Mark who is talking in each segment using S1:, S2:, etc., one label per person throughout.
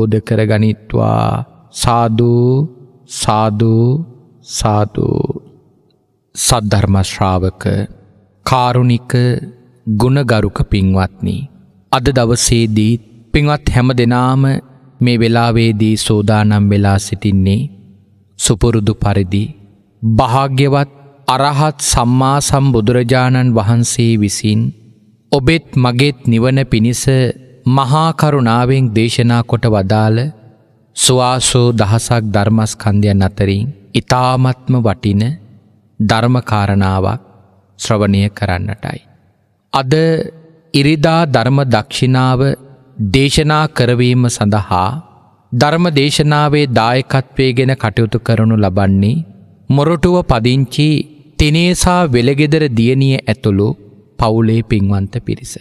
S1: අවබෝධ කරගනිත්වා සාධූ සාධූ සාධූ සද්ධර්මශ්‍රාවක කාරුණික ගුණගරුක පින්වත්නි. අද දවසේදීත් පින්වත් හැම දෙනාම මේ වෙලාවේදී සෝදානම් වෙලා සිටින්නේ සුපුරුදු පරිදි භාග්‍යවත් අරහත් සම්මා සම්බුදුරජාණන් වහන්සේ විසින් ඔබෙත් මගෙත් නිවන පිණිස මහාකරුණාවෙන් දේශනා කොට වදාළ ස්වාසෝ දහසක් ධර්මස්කන්ධයන් අතරින් ඉතාමත්ම වටින ධර්මකාරණාවක් ශ්‍රවණය කරන්නටයි. අද ඉරිදා ධර්ම දක්ෂිනාව දේශනා කරවීම සඳහා ධර්ම දේශනාවේ දායකත්වය ගෙන කටයුතු කරනු ලබන්නේ මොරටුව පදිංචි තිනේසා වෙළගෙදර දියණිය ඇතුළු පවුලේ පින්වන්ත පිරිස.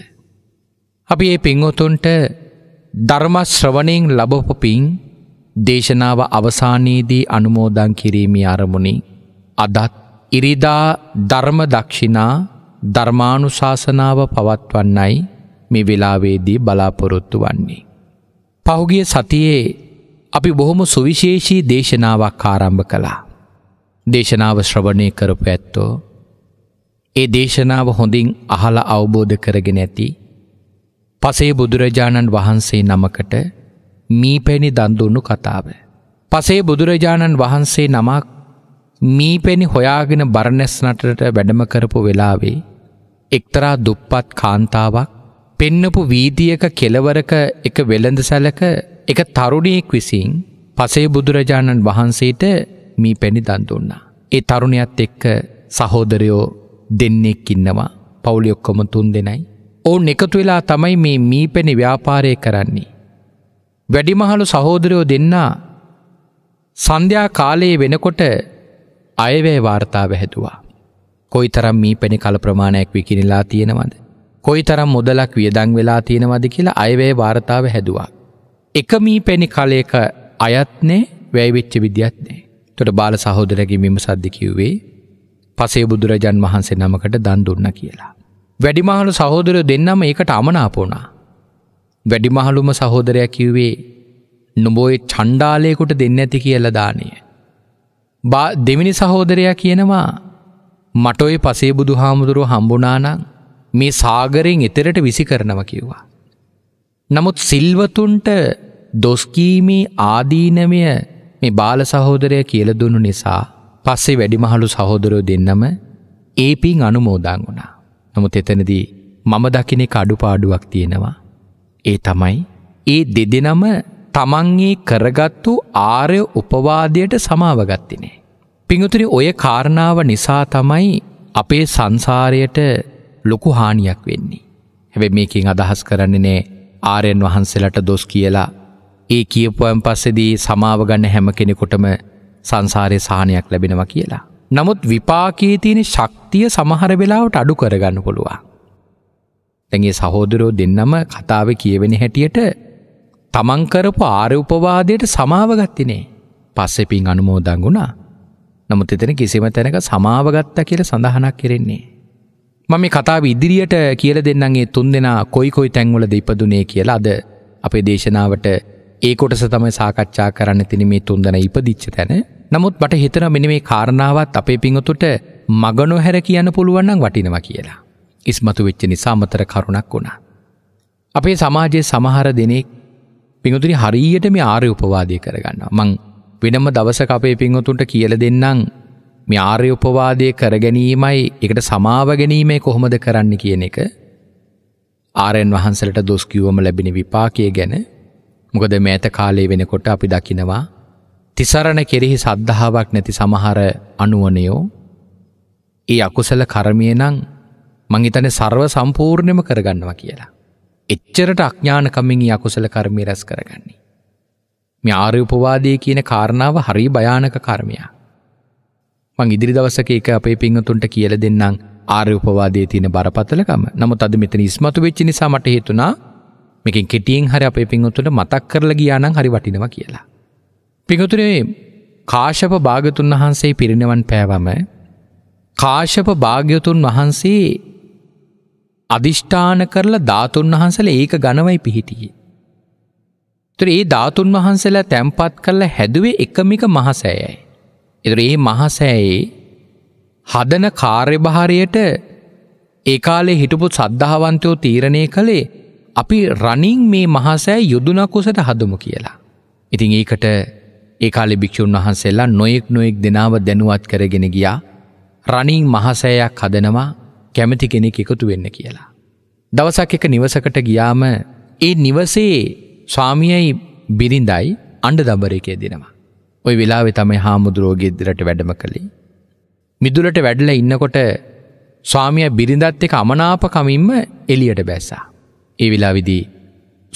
S1: අපි ඒ පින්වතුන්ට ධර්මශ්‍රවණයෙන් ලබොපොපින් දේශනාව අවසානයේදී අනුමෝදන් කිරීමි අරමුණින් අදත් ඉරිදා ධර්ම දක්ෂිනා ධර්මානුශාසනාව පවත්වන්නයි මේ වෙලාවේදී බලාපොරොත්තු වන්නේ. පහුගිය සතියේ අපි බොහොම සුවිශේෂී දේශනාවක් ආරම්භ කළා. දේශනාව ශ්‍රවණය කරපු ඇත්තෝ ඒ දේශනාව හොඳින් අහල අවබෝධ කරගෙන ඇති පසේ බුදුරජාණන් වහන්සේ නමකට මීපැණි දන්දුන්නු කතාව. පසේ බුදුරජාණන් වහන්සේ නමක් මීපැණි හොයාගෙන බරණැස් නටට වැඩම කරපු වෙලාවේ එක්තරා දුප්පත් කාන්තාවක් පෙන්නපු වීදියක කෙලවරක එක වෙළඳ සැලක එක තරුණයෙක් විසින් පසේ බුදුරජාණන් වහන්සේට මී පැණි දන්දුන්නා. ඒ තරුණයත් එක්ක සහෝදරයෝ දෙන්නෙක් ඉන්නවා පවුලි ඔක්කොම තුන් දෙනයි ඔවුන් එකතු වෙලා තමයි මේ මීපෙන ව්‍යාපාරය කරන්නේ. වැඩිමහලු සහෝදරයෝ දෙන්නා සන්ධ්‍යා කාලයේ වෙනකොට අයවැය වාර්තා වැහැතුවා. කොයි තරම් මී පෙනි කල ප්‍රමාණයක් විකිනිලා තියෙනවද. කොයි තරම් මුදලක් වියදං වෙලා තියෙනවද කියලා අයවැය වාර්තාව හැදවා. එක මී පැණි කලයක අයත්නේ වැෑවිච්ච විද්‍යත්නේ. තොට බාල සහෝදරැගේ මෙම සද්ධිකිව්වේ පසේ බුදුරජන් වහන්සේ නමකට දන් දුන්න කියලා. වැඩිමහලු සහෝදර දෙන්නම ඒකට අමනාපෝනා. වැඩිමහලුම සහෝදරයක් කිව්වේ නොබෝයි චණ්ඩාලයකුට දෙන්න ඇති කියල දානය. බා දෙවිනි සහෝදරයා කියනවා මටඔය පසේ බුදු හාමුදුරුව හම්බුනානං මේ සාගරයෙන් එතරට විසි කරනව කිව්වා. නමුත් සිල්වතුන්ට දොස්කීමී ආදීනමය මේ බාල සහෝදරය කියල දුන්නු නිසා පස්සේ වැඩිමහලු සහෝදරෝ දෙන්නම ඒපින් අනුමෝදාංගුණා. නමුත් එතනදී මම දකින එක අඩුපාඩුවක් තියෙනවා. ඒ තමයි ඒ දෙදෙනම තමන්ගේ කරගත්තු ආර්ය උපවාදයට සමාවගත්තිනේ. පිඟුතුරි ඔය කාරණාව නිසා තමයි අපේ සංසාරයට ලොකු හානියක් වෙන්නේ. හැබැ මේකින් අදහස් කරන්නේ නෑ ආරයන් වහන්සේලට දොස් කියලා ඒ කියපුුවම් පස්සෙදී සමාවගන්න හැම කෙනෙකොටම සංසාරය සාහනයක් ලැබෙනවා කියලා. නමුත් විපාකයේ තියෙන ශක්තිය සමහර වෙලාවට අඩු කරගන්න පුළුවන්. තැගේ සහෝදරෝ දෙන්නම කතාව කියවෙන හැටියට තමන් කරපු ආර්ය උපවාදයට සමාවගත්තිනේ පස්සෙ පින් අනුමෝදන් වුණා. නමුත් එතන කිසිම තැනක සමාවගත්තා කියලා සඳහනක් කෙරෙන්නේ. මම මේ කතාව ඉදිරියට කියල දෙන්නන්ගේ තුන් දෙනා කොයි කොයි තැන්වලද ඉපදුනේ කියලා අද අපේ දේශනාවට ඒ කොටස තමයි සාකච්ඡා කරන්න තින මේ තුන්දන ඉපදිච්ච තැන නමුත් මට හිතන මෙනි මේ කාරණාවත් අපේ පිංහතුට මගනො හැර කියන්න පුළුවන්නන් වටිනවා කියලා. ඉස්මතු වෙච්ච නිසා අමතර කරුණක් වුණා. අපේ සමාජයේ සමහර දෙනෙක් පිඟුතුනි හරියට මේ ආර්ය උපවාදය කරගන්නවා. මං වෙනම දවසක අපේ පිංහතුන්ට කියල දෙන්නම් මේ ආර්ය උපවාදය කරගැනීමයි එකට සමාව ගැනීමේ කොහොමද කරන්න කියන එක ආරයන් වහන්සලට දොස්කිවම ලැබෙන විපාකය ගැන මොකද මෑත කාලේ වෙනකොට අපි දකිනවා තිසරණ කෙරෙහි සද්ධාවක් නැති සමහර අනුවනයෝ ඒ අකුසල කරමිය නං මංහිතන සර්ව සම්පූර්ණයම කරගන්නවා කියලා. එච්චරට අඥානකමින් අකුසල කර්මය රැස් කරගන්නේ. මේ ආරයඋපවාදය කියන කාරණාව හරි භයානක කර්මයා. මං ඉදිරි දවසක එක අපේ පිංහතුන්ට කියල දෙන්නම් ආරයඋපවාදය තියෙන බරපතලකම නමුත් අද මෙතන ඉස්මතු වෙච්චි නිසා මට හේතුනා මේකින් කෙටියෙන් හරි අපේ පිංහතුන්ට මතක් කරලා ගියානං හරි වටිනවා කියලා. පිගතුරේ කාශප භාගතුන් වහන්සේ පිරිනිවන් පෑවම කාශප භාග්‍යතුන් වහන්සේ අධිෂ්ඨාන කරලා ධාතුන් වහන්සල ඒක ගණවයි පිහිටියේ. තුර ඒ ධාතුන් වහන්සලා තැම්පත් කරල හැදුවේ එකමික මහසෑයයි. එතුර ඒ මහසෑයේ හදන කාර්යභාරයට ඒකාලේ හිටපු සද්ධාවන්තයෝ තීරණය කළේ අපි රනිං මේ මහසෑ යුදුනකුසට හදමු කියලා. ඉතිං ඒකට ඒකාලි භික්‍ෂූන් වහන්සේලා නොයෙක් නොයෙක් දෙනාව දැනුවත් කරගෙන ගියා රණීං මහසෑයක් හදනවා කැමති කෙනෙක් එකතු වෙන්න කියලා. දවසක් එක නිවසකට ගියාම ඒ නිවසේ ස්වාමියයි බිරිඳයි අන්ඩ දබරකය දෙනවා. ඔය වෙලාවෙ තමයි හාමුදුරෝගෙදරට වැඩම කළේ. මිදුලට වැඩල ඉන්නකොට ස්වාමිය බිරිඳත් එක අමනාපකමින්ම එලියට බැස්සා. ඒ වෙලා විදී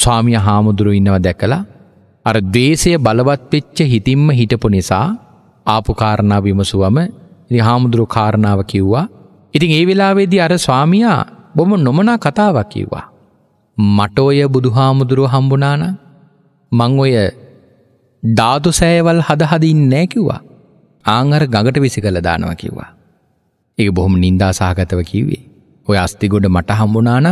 S1: ස්වාමිය හාමුදුරු ඉන්නව දැකලා අර දේශය බලවත් වෙච්ච හිතින්ම හිටපු නිසා ආපු කාරණා විමසුවම ඉති හාමුදුරු කාරණාව කිව්වා ඉතින් ඒ වෙලාවේදී අර ස්වාමියා බොම නොමනා කතාවක් කිව්වා මට ඔය බුදු හාමුදුරුව හම්බුනාන මං ඔය ධාතු සෑවල් හදහදින් නෑ කිව්වා ආංහර ගඟට විසි කළ දානවා කිව්වා ඒ බොහොම නින්දා සහගතව කිව්වේ ඔය අස්තිගොඩ මට හම්බුනානං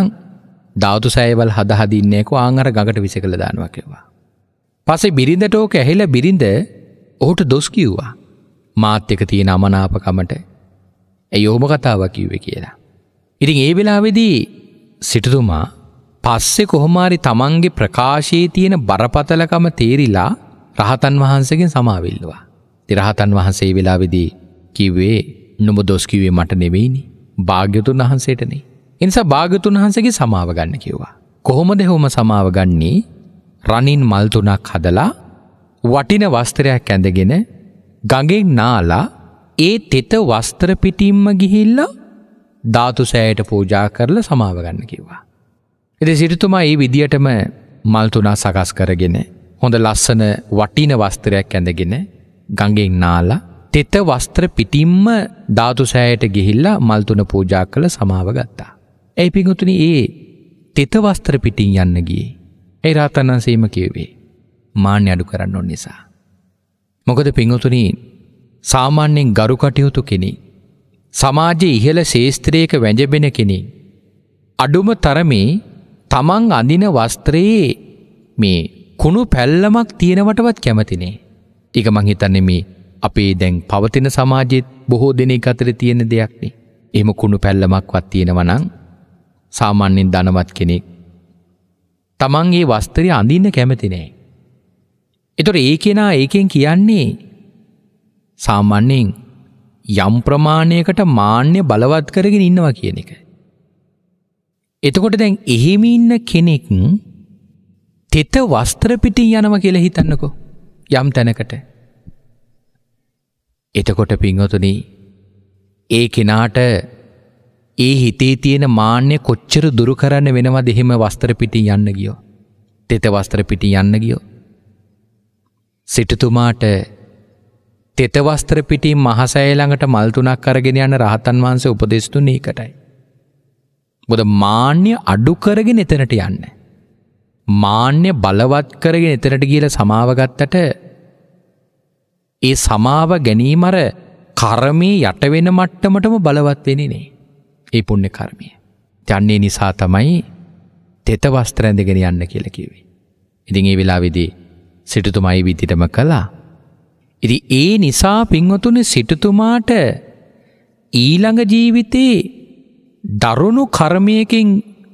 S1: ධාතු සෑවල් හදහදින්නේෙකු ආංහර ගඟට විසි කළ දානවා කිවවා පසේ බිරිඳට ඕක ඇහිලා බිරිඳ ඔහුට දොස් කිව්වා. මාත් එක තියෙන අමනාපකමට ඇයි ඔහොම කතාව කිව්වේ කියලා. ඉතින් ඒ වෙලාවේදී සිටුතුමා පස්සේ කොහොමාරි තමන්ගේ ප්‍රකාශයේ තියෙන බරපතලකම තේරිලා රහතන් වහන්සේගෙන් සමාවිල්ලවා. ඉතින් රහතන් වහන්සේ වෙලාවේදී කිව්වේ නුඹ දොස් කිව්වේ මට නෙවෙයිනි. භාග්‍යතුන් වහන්සේටනේ. ඒ නිසා භාග්‍යතුන් වහන්සේගේ සමාව ගන්න කිව්වා. කොහොමද එහෙම සමාව ගන්නේ? රනින් මල්තුනක් හදලා වටින වස්තරයක් ඇඳගෙන ගඟෙන් නාලා ඒ තෙත වස්ත්‍ර පිටිම්ම ගිහිල්ලා ධාතු සෑයට පූජා කරල සමාව ගන්න කිව්වා. එද සිරිතුමා ඒ විදිහටම මල්තුනා සකස් කරගෙන හොඳ ලස්සන වටින වස්ත්‍රයක් ඇඳගෙන ගඟෙන් නාලා තෙත වස්ත්‍ර පිටිම්ම ධාතු සෑයට ගිහිල්ලා මල්තුන පූජා කළ සමාව ගත්තා. ඇයි පිඟුතුනි ඒ තෙත වස්ත්‍ර පිටින් යන්න ගියේ ඒ රාතන්නන් සීම කිව්වේ මාන්‍ය අඩු කරන්න ඕන නිසා. මොකද පිංහතුනී සාමාන්‍යෙන් ගරු කටයුතු කෙනෙ. සමාජය ඉහළ ශේස්ත්‍රයක වැජබෙන කෙනෙ. අඩුම තරමේ තමන් අඳින වස්ත්‍රයේ මේ කුණු පැල්ලමක් තියෙනවටවත් කැමතිනේ. එක මංහිතන්නෙ මේ අපේ දැන් පවතින සමාජෙත් බොහෝ දෙනෙක් අතර තියෙන දෙයක්නේ. එම කුණු පැල්ලමක්වත් තියෙනවනං සාමාන්‍යෙන් දනවත් කෙනෙක් තමන් ඒ වස්ත්‍රය අඳින්න කැමති නෑ. එතොට ඒ කෙනා ඒකෙන් කියන්නේ සාමන්්‍යයෙන් යම් ප්‍රමාණයකට මාන්‍ය බලවත් කරගෙන ඉන්නවා කියන එක. එතකොට දැන් එහෙම ඉන්න කෙනෙක් තෙත වස්ත්‍රපිටින් යනව කියල හිතන්නකෝ යම් තැනකට. එතකොට පින්වතුනී ඒ කෙනාට ඒ හිතේ තියෙන මාන්‍ය කොච්චර දුරු කරන්න වෙනවා දෙහෙම වස්ත්‍රපිටි යන්න ගියෝ. තෙත වස්ත්‍රපිටි යන්න ගියෝ. සිටතුමාට තෙතවස්ත්‍රපිටි මහසෑළඟට මල්තුනක් කරගෙන යන රහතන් වහන්සේ උපදෙස්තු නීකටයි. බොද මාන්‍ය අඩු කරගෙන එතනට යන්න. මාන්‍ය බලවත් කරගෙන එතනට කියල සමාවගත්තට ඒ සමාව ගැනීමර කරමී යටවෙන මට්ටමටම බලවත්වෙෙනනේ. ඒ පුුණ්‍ය කර්මය. යන්නේ නිසා තමයි තෙත වස්ත්‍රඇඳගෙන යන්න කියලකිවේ. ඉතින් ඒ වෙලා විදී සිටුතුමයි විදිටම කලා. ඉති ඒ නිසා පින්වතුන සිටුතුමාට ඊළඟ ජීවිතේ දරුණු කර්මයකින්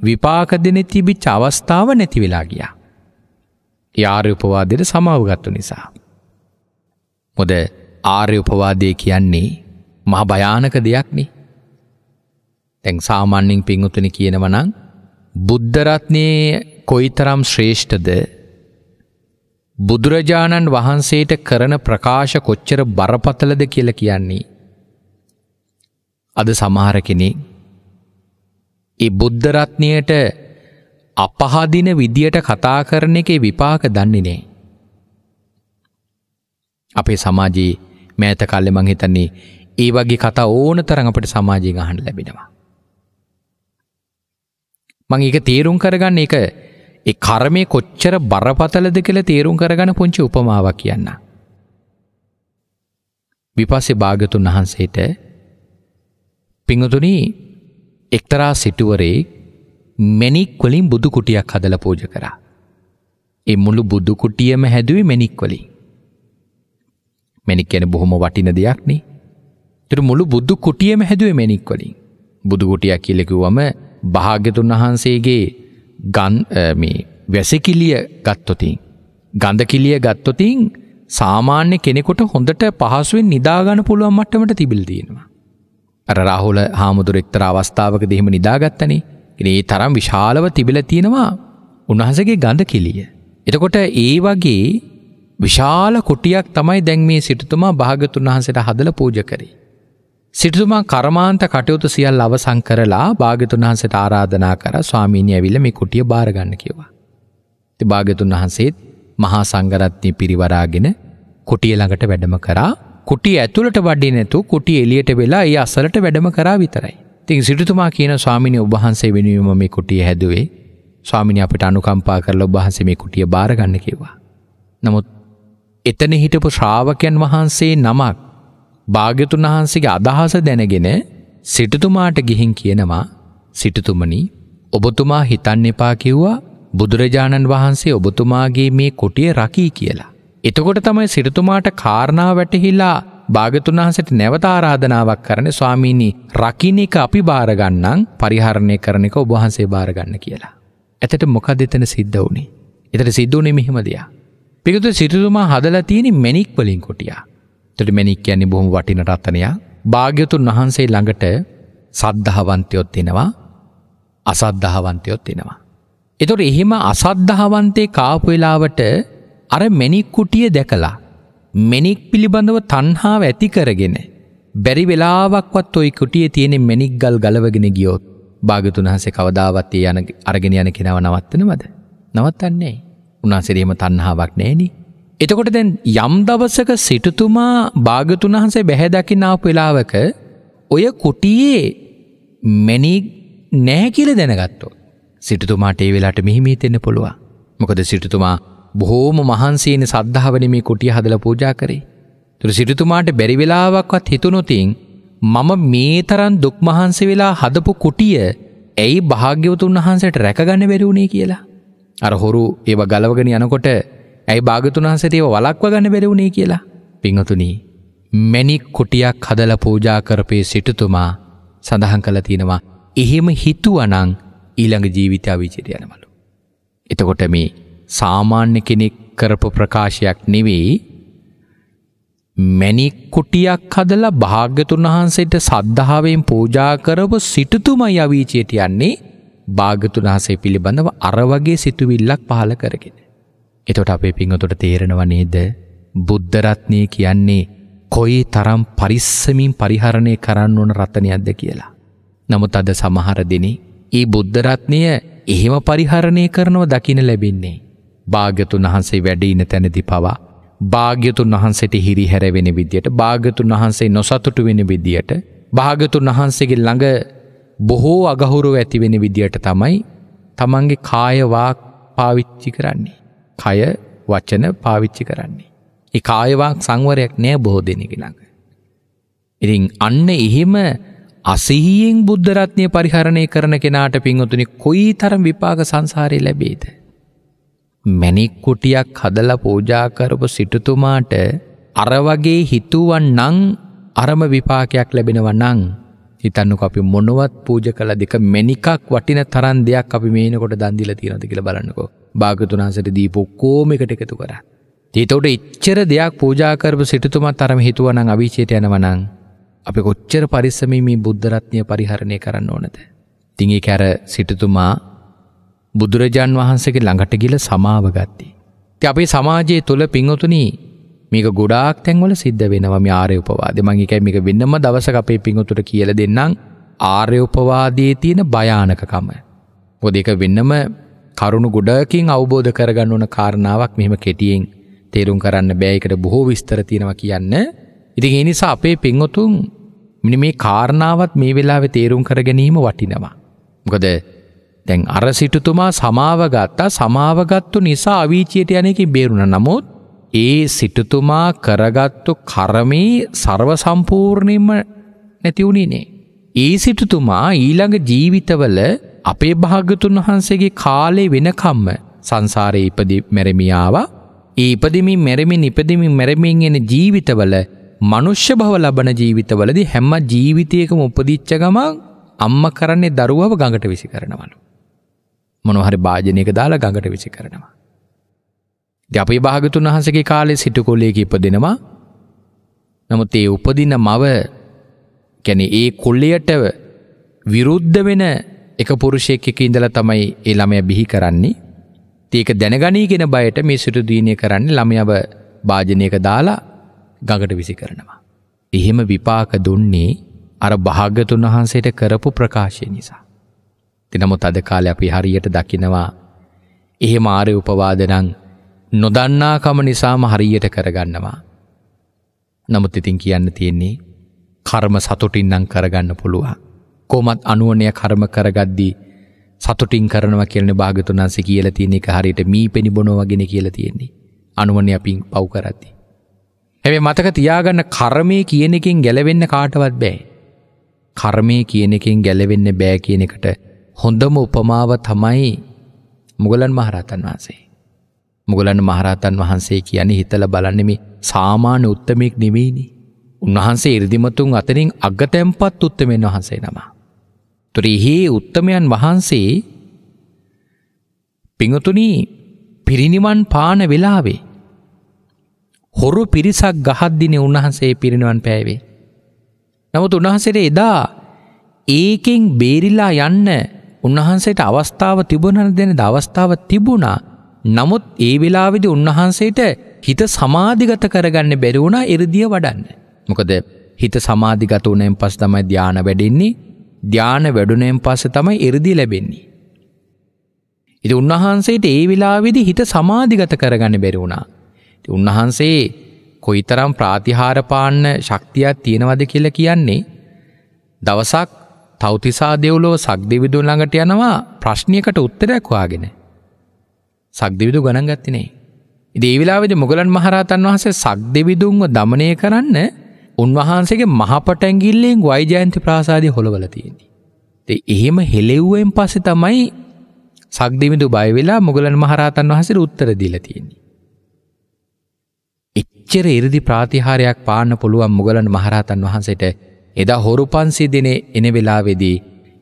S1: විපාක දෙන තිබිච් අවස්ථාව නැති වෙලා ගියා. ආර්ය උපවාදයට සමාවගත්තු නිසා. මොද ආර්ය උපවාදය කියන්නේ මහ භයානක දෙයක්නේ. තැන් සාමාන්‍යින් පිංහුතුනි කියනවනං බුද්ධරත්නයේ කොයිතරම් ශ්‍රේෂ්ඨද බුදුරජාණන් වහන්සේට කරන ප්‍රකාශ කොච්චර බරපතලද කියල කියන්නේ. අද සමහර කෙනෙ ඒ බුද්ධරත්නයට අපහදින විදියට කතා කරන එකේ විපාක දන්නේ නෑ. අපේ සමාජයේ මෑත කල්ලෙ මංහිතන්නේ ඒ වගේ කතා ඕන තරඟ අපට සමාජය ගහන් ලැබෙනවා. මං ඒක තේරුම් කරගන්න එක ඒ කර්මය කොච්චර බරපතලද කියලා තේරුම් කරගන පුංචි උපමාවක් කියන්න. විපස්සෙ භාගතුන් වහන්සේට පිංහතුනී එක්තරා සිටුවරේ මෙනික් වලින් බුදු කුටියක් හදල පූජ කරා. ඒ මුළු බුදු කුටියම හැදුවේ මෙනික් වලින්. මෙනික් කියන බොහොම වටින දෙයක් නේ. ඒතර මුළු බුදු කුටියම හැදුවේ මෙනික් වලින්. බුදු කුටියක් කියලා කිව්වම භාග්‍යතුන් වහන්සේගේ ගන් මේ වැසකිලිය ගත්තොතින්. ගඳකිලිය ගත්තොතින් සාමාන්‍ය කෙනෙකොට හොඳට පහසුවෙන් නිදාගන්න පුළුවන් මට්ටමට තිබිල් තියෙනවා. අර රාහුල හාමුදුර එක්තර අවස්ථාවක දෙහෙම නිදාගත්තනේ ඒ තරම් විශාලව තිබිල තියෙනවා උන්වහසගේ ගඳ කිලිය. එතකොට ඒ වගේ විශාල කොටියක් තමයි දැන් මේ සිටුතුමා භාගතුන් වහන්සට හදල පූජ කරේ. සිටතුමා කරමාන්ත කටයුතු සියල් අවසං කරලා භාගතුන් වහන්සට ආරාධනා කර ස්වාමීණය ඇවිල මේ කුටිය බාරගන්න කිවා. ති භාගතුන් වහන්සේත් මහා සංගරත්නය පිරිවරාගෙන කුටිය ළඟට වැඩම කරා කුටි ඇතුළට වඩි නැතු කුටි එලියට වෙලා ඒ අසලට වැඩම කරා විතරයි. තින් සිටතුමා කියන ස්වාමිනි උබහන්සේ වෙනුවම මේ කුටිය හැදුවේ ස්වාමිනි අපට අනුකම්පා කරල උබහන්සේ මේ කුටිය බාරගන්න කිවා. නමුත් එතන හිටපු ශ්‍රාවකයන් වහන්සේ නමක් භාග්‍යතුන් වහන්සේගේ අදහස දැනගෙන සිටුතුමාට ගිහින් කියනවා සිටුතුමනි ඔබතුමා හිතන්න එපා කිව්වා බුදුරජාණන් වහන්සේ ඔබතුමාගේ මේ කොටිය රකී කියලා. එතකොට තමයි සිටුතුමාට කාරණා වැටහිලා භාගතුන් වහන්සේට නැවත ආරාධනාවක් කරන ස්වාමීනි රකින්න එක අපි බාරගන්නම් පරිහරණය කරන එක ඔබ වහන්සේ බාරගන්න කියලා. එතට මොකද එතන සිද්ධ වුණේ? එතට සිද්ධ වුණේ මෙහෙම දෙයක්. පිටුත සිටුතුමා හදලා තියෙන මැණික් වලින් කොටියක්. ත්‍රිමෙණික් කියන්නේ බොහොම වටින රත්නයක්. භාග්‍යතුන් වහන්සේ ළඟට සද්ධාවන්තයොත් එනවා අසද්ධාවන්තයොත් එනවා. එතොට එහෙම අසද්ධාවන්තේ කාපු වෙලාවට අර මෙනික් කුටිය දැකලා මෙනික් පිළිබඳව තණ්හාව ඇති කරගෙන බැරි වෙලාවක්වත් ওই කුටියේ තියෙන මෙනික් ගල් ගලවගෙන ගියොත් භාග්‍යතුන් වහන්සේ කවදාවත් ඒ යන අරගෙන යන කෙනාව නවත්තනවද? නවත්තන්නේ නැහැ. උන්වහන්සේට එහෙම තණ්හාවක් නැහෙනි. එතකොට දැන් යම් දවසක සිටුතුමා භාගතුන් වහන්සේ බැහැදකිනාව වෙලාවක ඔය කුටියේ මැනික් නැහැ කියලා දැනගත්තොත් සිටුතුමාට ඒ වෙලාවට මිහිමීතෙන්න පුළුවන්. මොකද සිටුතුමා බොහෝම මහන්සියෙන් සද්ධාවනේ මේ කුටිය හදලා පූජා කරේ. ඒතර සිටුතුමාට බැරි වෙලාවක්වත් හිතුණොතින් මම මේ තරම් දුක් මහන්සි වෙලා හදපු කුටිය ඇයි භාග්‍යවතුන් වහන්සේට රැකගන්න බැරි වුණේ කියලා. අර හොරු ඒව ගලවගෙන යනකොට ඇයි භාගතුන් වහන්සේටව වලක්ව ගන්න බැරවුණේ කියලා. පිංහතුනී මැනික් කොටියක් හදල පූජා කරපේ සිටතුමා සඳහන් කළ තියෙනවා එහෙම හිතුවනං ඊළඟ ජීවිතා විචරයනමලු. එතකොට මේ සාමාන්‍ය කෙනෙක් කරපු ප්‍රකාශයක් නෙවෙයි මැනික් කුටියක් හදලා භාග්‍යතුන් වහන්සේට සද්ධාවෙන් පූජා කරපු සිටුතුමයි අවීචයට යන්නේ භාගතුන් වහන්සේ පිළිබඳව අර වගේ සිතුවිල්ලක් පහළ කරගෙන. එතොට අපේ පිංහතුට තේරෙනව නේද බුද්ධරත්නය කියන්නේ කොයි තරම් පරිස්සමින් පරිහරණය කරන්න ඕන රත්තනයක්ද කියලා. නමුත් අද සමහර දෙනෙ ඒ බුද්ධරත්නය එහෙම පරිහරණය කරනව දකින ලැබින්නේ. භාගතුන් වහන්සේ වැඩඉන තැනදි පවා භාග්‍යතුන් වහන්සට හිරිහැරවෙන විදියට භාගතුන් වහන්සේ නොසතුටු වෙන විදියට භාගතුන් වහන්සේගේ ළඟ බොහෝ අගහුරු ඇතිවෙන විදියට තමයි තමන්ගේ කායවාක් පාවිච්චි කරන්නේ. කය වචන පාවිච්චි කරන්නේ. ඒ කායවාක් සංවරයක් නෑ බොහෝ දෙනෙක ළඟ. ඉතින් අන්න එහෙම අසිහියෙන් බුද්ධ රත්නය පරිහරණය කරන කෙනාට පින්වතුනි කොයිතරම් විපාක සංසාරේ ලැබේද? මණික් කුටියක් හදලා පූජා කරපු සිටුතුමාට අර වගේ හිතුවන්නම් අරම විපාකයක් ලැබෙනවා නම් හිතන්නක අපි මොනවත් පූජ කළ දෙක මෙනිකක් වටින තරන් දෙයක් අපි මේනකොට දන්දිල තියෙනද කියලා බලන්නකෝ භාගතුනාසට දීප ඔක්කෝම එකට එකතු කරා. ඒතවට එච්චර දෙයක් පූජාකරපු සිටුතුමත් තරම හිතුවනං අවිචයට යනවනං අපි කොච්චර පරිස්සමී මේ බුද්ධරත්නය පරිහරණය කරන්න ඕනද. තිගේ කැර සිටතුමා බුදුරජාන් වහන්සගේ ළඟට ගිල සමාවගත්ති. ති අපේ සමාජයේ තුළ පිංහතුනී මේක ගොඩාක් තැන්වල සිද්ධ වෙනවා ආරය උපවාද මංගේ එකයි මේක වෙන්නම දවස අපේ පිංහතුට කියල දෙන්නම් ආර්ය උපවාදයේ තියෙන භයානකකම. පොද එක වෙන්නම කරුණු ගොඩකින් අවබෝධ කරගන්න ඕන කාරණාවක් මෙහෙම කෙටියෙන් තේරුම් කරන්න බෑයකට බොහෝ විස්තර තියෙනවා කියන්න. ඉතින් ඒ නිසා අපේ පින්වතුන් මෙන්න මේ කාරණාවත් මේ වෙලාවේ තේරුම් කර ගැනීම වටිනවා. මොකද දැන් අර සිටුතුමා සමාව ගත්තා සමාවගත්තු නිසා අවීචියට යන එකේ බේරුණා. නමුත් ඒ සිටුතුමා කරගත්තු කරමේ සර්ව සම්පූර්ණයෙන්ම නැති වුණේ නේ. ඒ සිටුතුමා ඊළඟ ජීවිතවල අපේ භාගතුන් වහන්සේගේ කාලේ වෙනකම්ම සංසාරයේ ඉපදි මැරමියාවා ඒ ඉපදිමින් මැරමින් ඉපදිමින් මැරමින් එන ජීවිතවල මනුෂ්‍ය භව ලබන ජීවිතවලදී හැම ජීවිතයකම උපදිච්ච ගමන් අම්මා කරන්නේ දරුවව ගඟට විසි කරනවලු. මොනවා හරි භාජනයක දාලා ගඟට විසි කරනවා. ඉතින් අපේ භාගතුන් වහන්සේගේ කාලේ සිටුකොලයක ඉපදෙනවා. නමුත් ඒ උපදින මව කියන්නේ ඒ කොල්ලයට විරුද්ධ වෙන එක පුරුෂයෙක් එක ඉඳලා තමයි ඒ ළමය බිහි කරන්නේ. ඒක දැනගනීගෙන බයට මේ සිටුදීනය කරන්නේ ළමයව භාජනයක දාලා ගඟට විසි කරනවා. එහෙම විපාක දුන්නේ අර භාගතුන් වහන්සේට කරපු ප්‍රකාශය නිසා. තිනමුත් අද කාලේ අපි හරියට දකිනවා එහෙම ආර්ය උපවාදනං නොදන්නාකම නිසාම හරියට කරගන්නවා. නමුත් ඉතින් කියන්න තියෙන්නේ කර්ම සතුටින් නම් කරගන්න පුළුවන්. කොමත් අනුවනය කර්ම කරගද්දී සතුටින් කරනව කියන භාගතුන් වහන්සේ කියලා තියෙන එක හරියට මී පෙනි බොනවා වගේ කියලා තියෙන්නේ. අනුවනය අපින් පව් කරද්දී. හැබැයි මතක තියාගන්න කර්මය කියන එකෙන් ගැලවෙන්න කාටවත් බෑ. කර්මය කියන එකෙන් ගැලවෙන්න බෑ කියන එකට හොඳම උපමාව තමයි මුගලන් මහරහතන් වහන්සේ. මුගලන් මහරහතන් වහන්සේ කියන්නේ හිතලා බලන්නේ මේ සාමාන්‍ය උත්තමයෙක් නෙවෙයිනේ. උන්වහන්සේ 이르දිමතුන් අතරින් අගතැම්පත් උත්තමයන් වහන්සේ නමක්. තොර එහේ උත්තමයන් වහන්සේ පිඟතුනි පිරිනිවන් පාන වෙලාවේ හොරු පිරිසක් ගහද්දිනේ උන්වහන්සේ පිරිනිවන් පෑවේ. නමුත් උන්වහන්සේට එදා ඒකෙන් බේරිලා යන්න උන්වහන්සේට අවස්ථාව තිබුණන දෙන අවස්ථාව තිබුණා. නමුත් ඒ වෙලාවෙදි උන්වහන්සේට හිත සමාධිගත කරගන්න බැරි වුණා 이르දිය වඩන්න. මොකද හිත සමාධිගත වුණෙන් පස්සේ තමයි ධානා වැඩෙන්නේ. ධ්‍යාන වැඩුණයෙන් පස්සේ තමයි ඉරිදී ලැබෙන්නේ. ඉතින් උන්වහන්සේට ඒ වෙලාවේදී හිත සමාධිගත කරගන්න බැරි වුණා. ඉතින් උන්වහන්සේ කොයිතරම් ප්‍රාතිහාර පාන්න ශක්තියක් තියෙනවද කියලා කියන්නේ දවසක් තවතිසා දෙව්ලොව සක්දිවිදුන් ළඟට යනවා ප්‍රශ්නයකට උත්තරයක් හොයාගෙන. සක්දිවිදු ගණන් ගත්තේ නැහැ. ඉතින් ඒ වෙලාවේදී මොගලන් මහරහතන් වහන්සේ සක්දිවිදුන්ව দমনය කරන්න උන්වහන්සේගේ මහපටැගිල්ලෙන් වයිජයන්ති ප්‍රාසාදය හොළවල තියෙන්නේ. ති එහෙම හෙලෙව්ුවෙන් පස්සෙ තමයි සක්දිමිදු බයිවෙලා මුගලන් මහරහතන් වහසර උත්තර දීල තියෙන්නේ. එච්චර ඉරදි ප්‍රාතිහාරයක් පාන්න පුළුවන් මුගලන් මහරහතන් වහන්සට එදා හොරු පන්සේ දෙනේ එන වෙලාවෙදී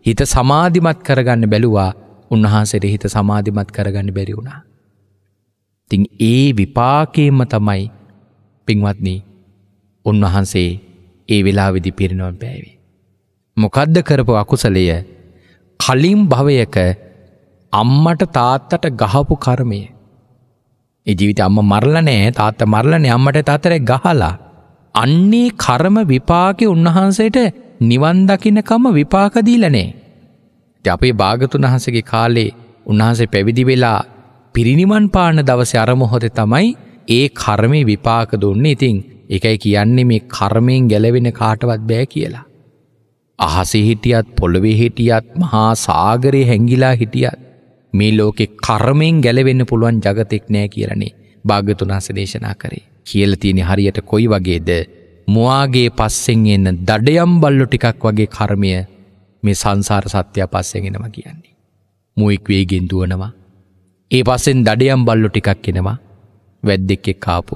S1: හිත සමාධිමත් කරගන්න බැලුවා උන්වහන්සේට හිත සමාධිමත් කරගන්න බැරි වුණා. තින් ඒ විපාකේම තමයි පින්වත්න්නේ උන්වහන්සේ ඒ වෙලාවිදි පිරිනොම් පෑවි. මොකද්ද කරපු අකුසලය කලින් භවයක අම්මට තාත්තට ගහපු කර්මය. ඒ ජීවිත අම්ම මරලනෑ තාත්ත මරලනේ අම්මට තාතරැ ගහලා. අන්නේ කර්ම විපාකෙ උන්වහන්සේට නිවන් දකින්නකම විපාක දීලනේ. අපේ භාගතුන් වහන්සගේ කාලේ උන්වහන්සේ පැවිදි වෙලා පිරිනිවන් පාන දවස අරමොහොත තමයි ඒ කර්මය විපාක දුන්න ඉතිං එකයි කියන්නේ මේ කර්මයෙන් ගැලවෙන කාටවත් බෑ කියලා. අහසේ හිටියත් පොළොවේ හිටියත් මහා සාගරේ හැංගිලා හිටියත් මේ ලෝකෙ කර්මයෙන් ගැලවෙන්න පුළුවන් ජගතෙක් නෑ කියලනේ භාගතුනාස දේශනා කරේ. කියල තියෙන හරියට කොයි වගේද මවාගේ පස්සෙන් එන්න දඩයම් බල්ලො ටිකක් වගේ කර්මය මේ සංසාර සත්‍යය පස්සෙන්ගෙනම කියන්නේ. මුවෙක් වේගෙන් දුවනවා. ඒ පස්සෙන් දඩයම් බල්ලො ටිකක් එෙනවා වැද්දෙක්කෙක් කාපු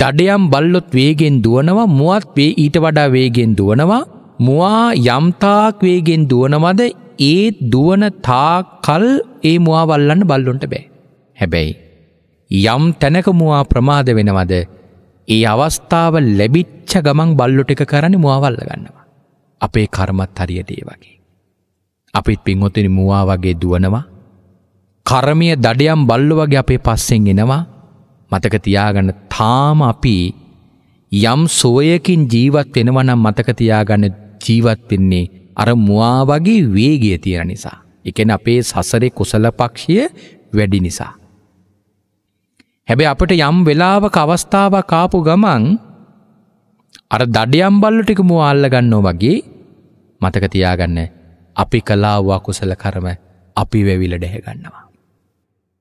S1: දඩයම් බල්ලොත් වේගෙන් දුවනවා මුවත් වේ ඊට වඩා වේගෙන් දුවනවා මවා යම්තාක් වේගෙන් දුවනවද ඒ දුවන තා කල් ඒ මවා වල්ලන්න බල්ලොන්ට බෑ. හැබැයි. යම් තැනක මවා ප්‍රමාද වෙනවද ඒ අවස්ථාව ලැබිච්ච ගමන් බල්ලොට එක කරන්න මවාවල්ල ගන්නවා. අපේ කර්මත් හරියට ඒ වගේ. අපිත් පින්වොතෙන මවා වගේ දුවනවා. කරමය දඩයම් බල්ලු වගේ අපේ පස්සෙන් එෙනවා මතක තියාගන්න තාම අපි යම් සෝයකින් ජීවත් වෙනවා නම් මතක තියාගන්න ජීවත් වෙන්නේ අර මුවා වගේ වේගය තියෙන නිසා. ඒ කියන්නේ අපේ සසරේ කුසල පක්ෂය වැඩි නිසා. හැබැයි අපිට යම් වෙලාවක අවස්ථාවක් ආපු ගමන් අර දඩයම් බල්ල ටික මුවා අල්ල ගන්නවා වගේ මතක තියාගන්න අපි කළා වූ අකුසල කර්ම අපි වෙවිල ඩැහැ ගන්නවා.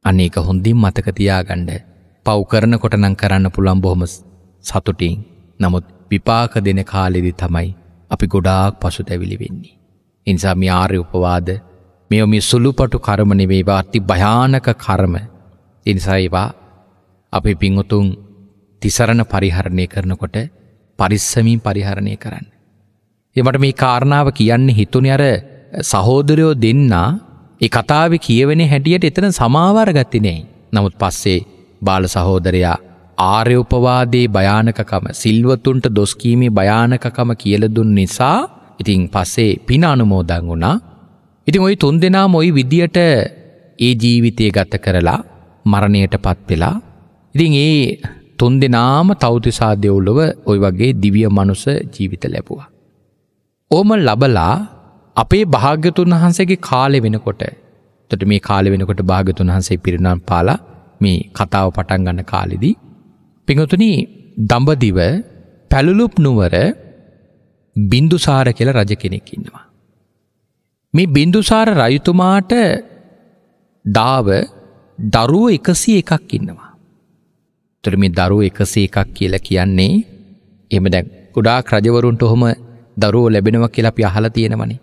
S1: අනේක හොඳින් මතක තියාගන්න පව් කරනකොට නම් කරන්න පුළුවන් බොහොම සතුටින්. නමුත් විපාක දෙන කාලෙදි තමයි අපි ගොඩාක් පසුතැවිලි වෙන්නේ. ඉන්සා මේ ආර්ය උපවාද මේ මේ සුළුපටු කර්ම නෙවෙයිවා අති භයානක කර්ම. ඒ නිසා ඒවා අපි පිංගුතුන් තිසරණ පරිහරණය කරනකොට පරිස්සමින් පරිහරණය කරන්න. එමට මේ කාරණාව කියන්නේ හිතුනේ අර සහෝදරයෝ දෙන්නා ඒ කතාවේ කියවෙන හැටියට එතන සමාවරගත්තේ නෑ. නමුත් පස්සේ බාල සහෝදරයා ආර්යඋපවාදයේ භයානකකම සිල්වතුන්ට දොස්කීමේ භයානකකම කියලදුන් නිසා ඉතිං පසේ පින අනුමෝදන් වුණා ඉතිං ඔයි තුන් දෙනා මොයි විදියට ඒ ජීවිතය ගත කරලා මරණයට පත්වෙලා ඉතිං ඒ තුන් දෙනාම තෞතිසා දෙවුලව ඔයි වගේ දිවිය මනුස ජීවිත ලැබවා. ඕම ලබලා අපේ භාග්‍යතුන් වහන්සේගේ කාලෙ වෙනකොට තොට මේ කාලෙ වෙනකොට භාගතුන් වහන්සේ පිරිණම් පාලා මේ කතාව පටන් ගන්න කාලෙදී. පිඟතුන දඹදිව පැළුලුප් නුවර බින්දුසාර කියල රජ කෙනෙක් ඉන්නවා. මේ බින්දුසාර රයුතුමාට දාව දරුව එකසි එකක් ඉන්නවා. තුර මේ දරුව එකසේ එකක් කියලා කියන්නේ එම දැක් ගොඩාක් රජවරුන්ට ඔහොම දරුවෝ ලැබෙනව කියලා අපි අහලා තියෙනවනේ.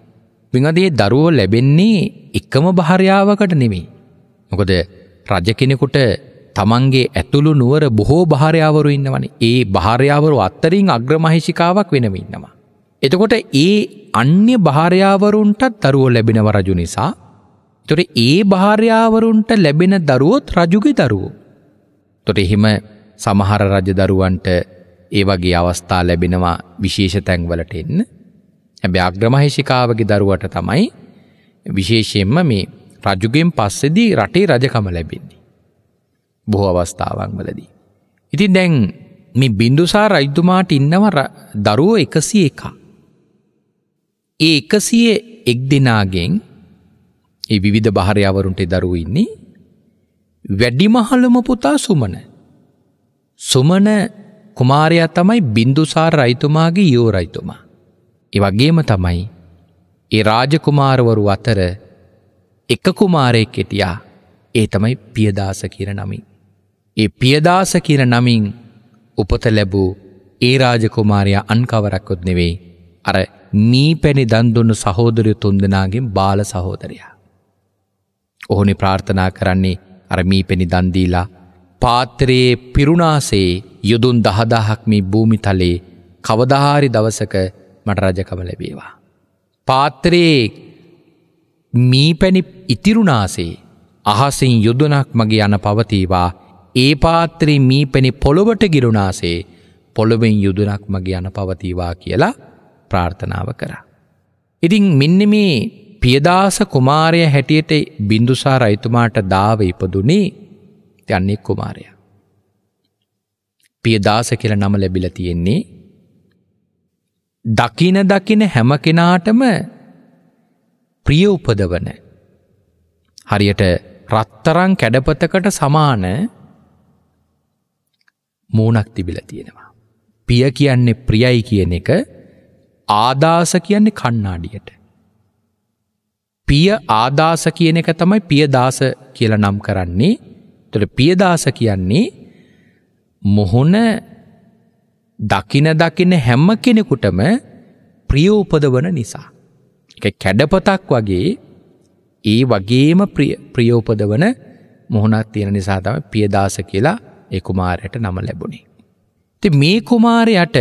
S1: විඟදේ දරුවෝ ලැබෙන්නේ එකම භාර්යාවකට නෙමෙයි. මොකද රජ කෙනෙකුට තමන්ගේ ඇතුළු නුවර බොහෝ භාරයාවරු ඉන්නවන ඒ භාරයාවරු අත්තරින් අග්‍රමහිෂිකාවක් වෙනම ඉන්නවා. එතකොට ඒ අන්‍ය භාරයාවරුන්ටත් දරුවෝ ලැබෙනව රජු නිසා තොට ඒ භාරයාවරුන්ට ලැබෙන දරුවොත් රජුගි දරුවෝ. තොට එහෙම සමහර රජ දරුවන්ට ඒ වගේ අවස්ථා ලැබෙනවා විශේෂ තැන්වලට එන්න. හැබැ අග්‍රමහිෂිකාවගේ දරුවට තමයි විශේෂයෙන්ම මේ රජුගෙන් පස්සෙදී රටේ රජකම ලැබෙන්නේ. බොහෝ අවස්ථාවන්වලදී. ඉතින් දැන් මේ බින්දුසා රජතුමාට ඉන්නව දරුවෝ එකසිය එකක්. ඒ එකසිය එක් දෙනාගෙන් ඒ විවිධ භාරයවරුන්ට දරුවෝ ඉන්නේ වැඩිමහලම පුතා සුමන. සුමන කුමාරයා තමයි බින්දුසාර රයිතුමාගේ යෝ රයිතුමා. ඒ වගේම තමයි ඒ රාජකුමාරවරු අතර එක කුමාරයෙක් කෙටියා ඒ තමයි පියදාස කියන නමින්. ඒ පියදාස කියන නමින් උපත ලැබූ ඒ රාජකුමාරයා අන්කවරක්කොත් නෙවෙයි අර නීපැණි දන්දුන්නු සහෝදරය තුන්දනාගෙන් බාල සහෝදරයා. ඔහුනි ප්‍රාර්ථනා කරන්නේ අර මීපෙනි දන්දීලා පාත්‍රයේ පිරුණාසේ යුදුන් දහදාහක් මේ භූමිතලේ කවදාහාරි දවසක මට රජකම ලැබේවා. පාත්‍රයේ මී පැණි ඉතිරුණාසේ අහසින් යුදනක් මගේ යන පවතීවා ඒ පාත්‍රී මී පැණි පොළොවට ගිරුණාසේ පොළොවෙන් යුදනක් මගේ යන පවතීවා කියලා ප්‍රාර්ථනාව කරා. ඉතිං මෙන්න මේ පියදාස කුමාරය හැටියට බිඳුසා රයිතුමාට දාව ඉපදුනේ යන්නේ කුමාරය. පියදාස කියල නම ලැබිල තියෙන්නේ දකින දකින හැම කෙනාටම ප්‍රිය උපදවන. හරියට රත්තරං කැඩපතකට සමාන මූනක් තිබිල තියෙනවා. පිය කියන්නේ ප්‍රියයි කියන එක ආදාස කියන්නේ කණ්ණාඩියට. පිය ආදාස කියන එක තමයි පියදාස කියලා නම් කරන්නේ. එතකොට පියදාස කියන්නේ මොහොන දකින දකින හැම කෙනෙකුටම ප්‍රිය උපදවන නිසා. එක කැඩපතක් වගේ ඒ වගේම ප්‍රියෝපදවන මුහුණක් තියෙන නිසා තම පියදාස කියලා ඒ කුමාරයට නම ලැබුණේ. ති මේ කුමාරයට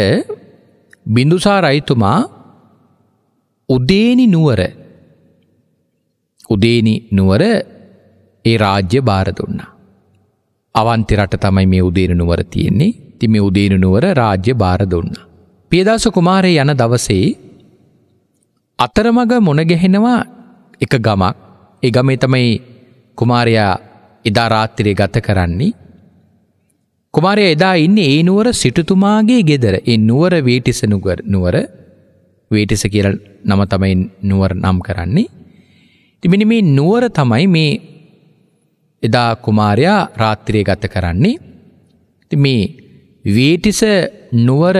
S1: බිඳුසා රයිතුමා උදේනි නුවර උදේනි නුවර ඒ රාජ්‍ය භාර දුන්නා. අවන්ති රට තමයි මේ උදේනු නුවර තියෙන්නේ ති මේ උදේනු නුවර රාජ්‍ය භාර දුන්නා. පියදාස කුමාරය යන දවසේ අතරමග මොනගැහෙනවා එක ගමක් ඒ ගමේ තමයි කුමාරයා එදා රාත්තිරය ගත කරන්නේ කුමාරය එදා ඉන්න ඒ නුවර සිටුතුමාගේ ගෙදර එ නුවර වේටිස නුවර වේටිස කියර නම තමයි නුවර නම් කරන්නේ තිමිනි මේ නුවර තමයි මේ එදා කුමාරයා රාත්තිරය ගත කරන්නේ ති මේ වේටිස නුවර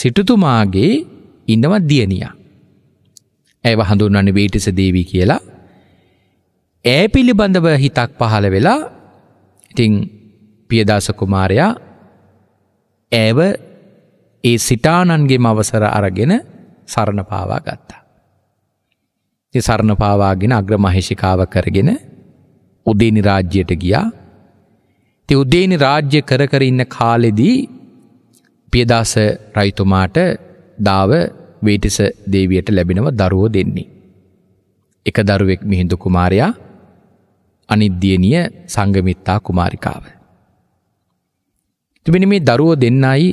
S1: සිටුතුමාගේ ඉඳවත් දියනියා ඇව හඳුන්වන්නේ වේටස දේවී කියලා. ඒ පිළිබඳව හිතක් පහළ වෙලා ඉතින් පියදාස කුමාරයා ඇව ඒ සිටානන්ගේම අවසර අරගෙන සරණ පාවා ගත්තා. ඉතින් සරණ පාවාගෙන අග්‍රමහේෂිකාව කරගෙන උදේනි රාජ්‍යයට ගියා. ඉතින් උදේනි රාජ්‍ය කර කර ඉන්න කාලෙදී පියදාස රයිතුමාට දාව වේටස දේවියට ලැබෙනව දරුවෝ දෙන්නේ. එක දරුවෙක් මිහිඳු කුමාරයා අනිද්දියනිය සංගමිත්තා කුමාරිකාව. තිබෙන මේ දරුවෝ දෙන්නයි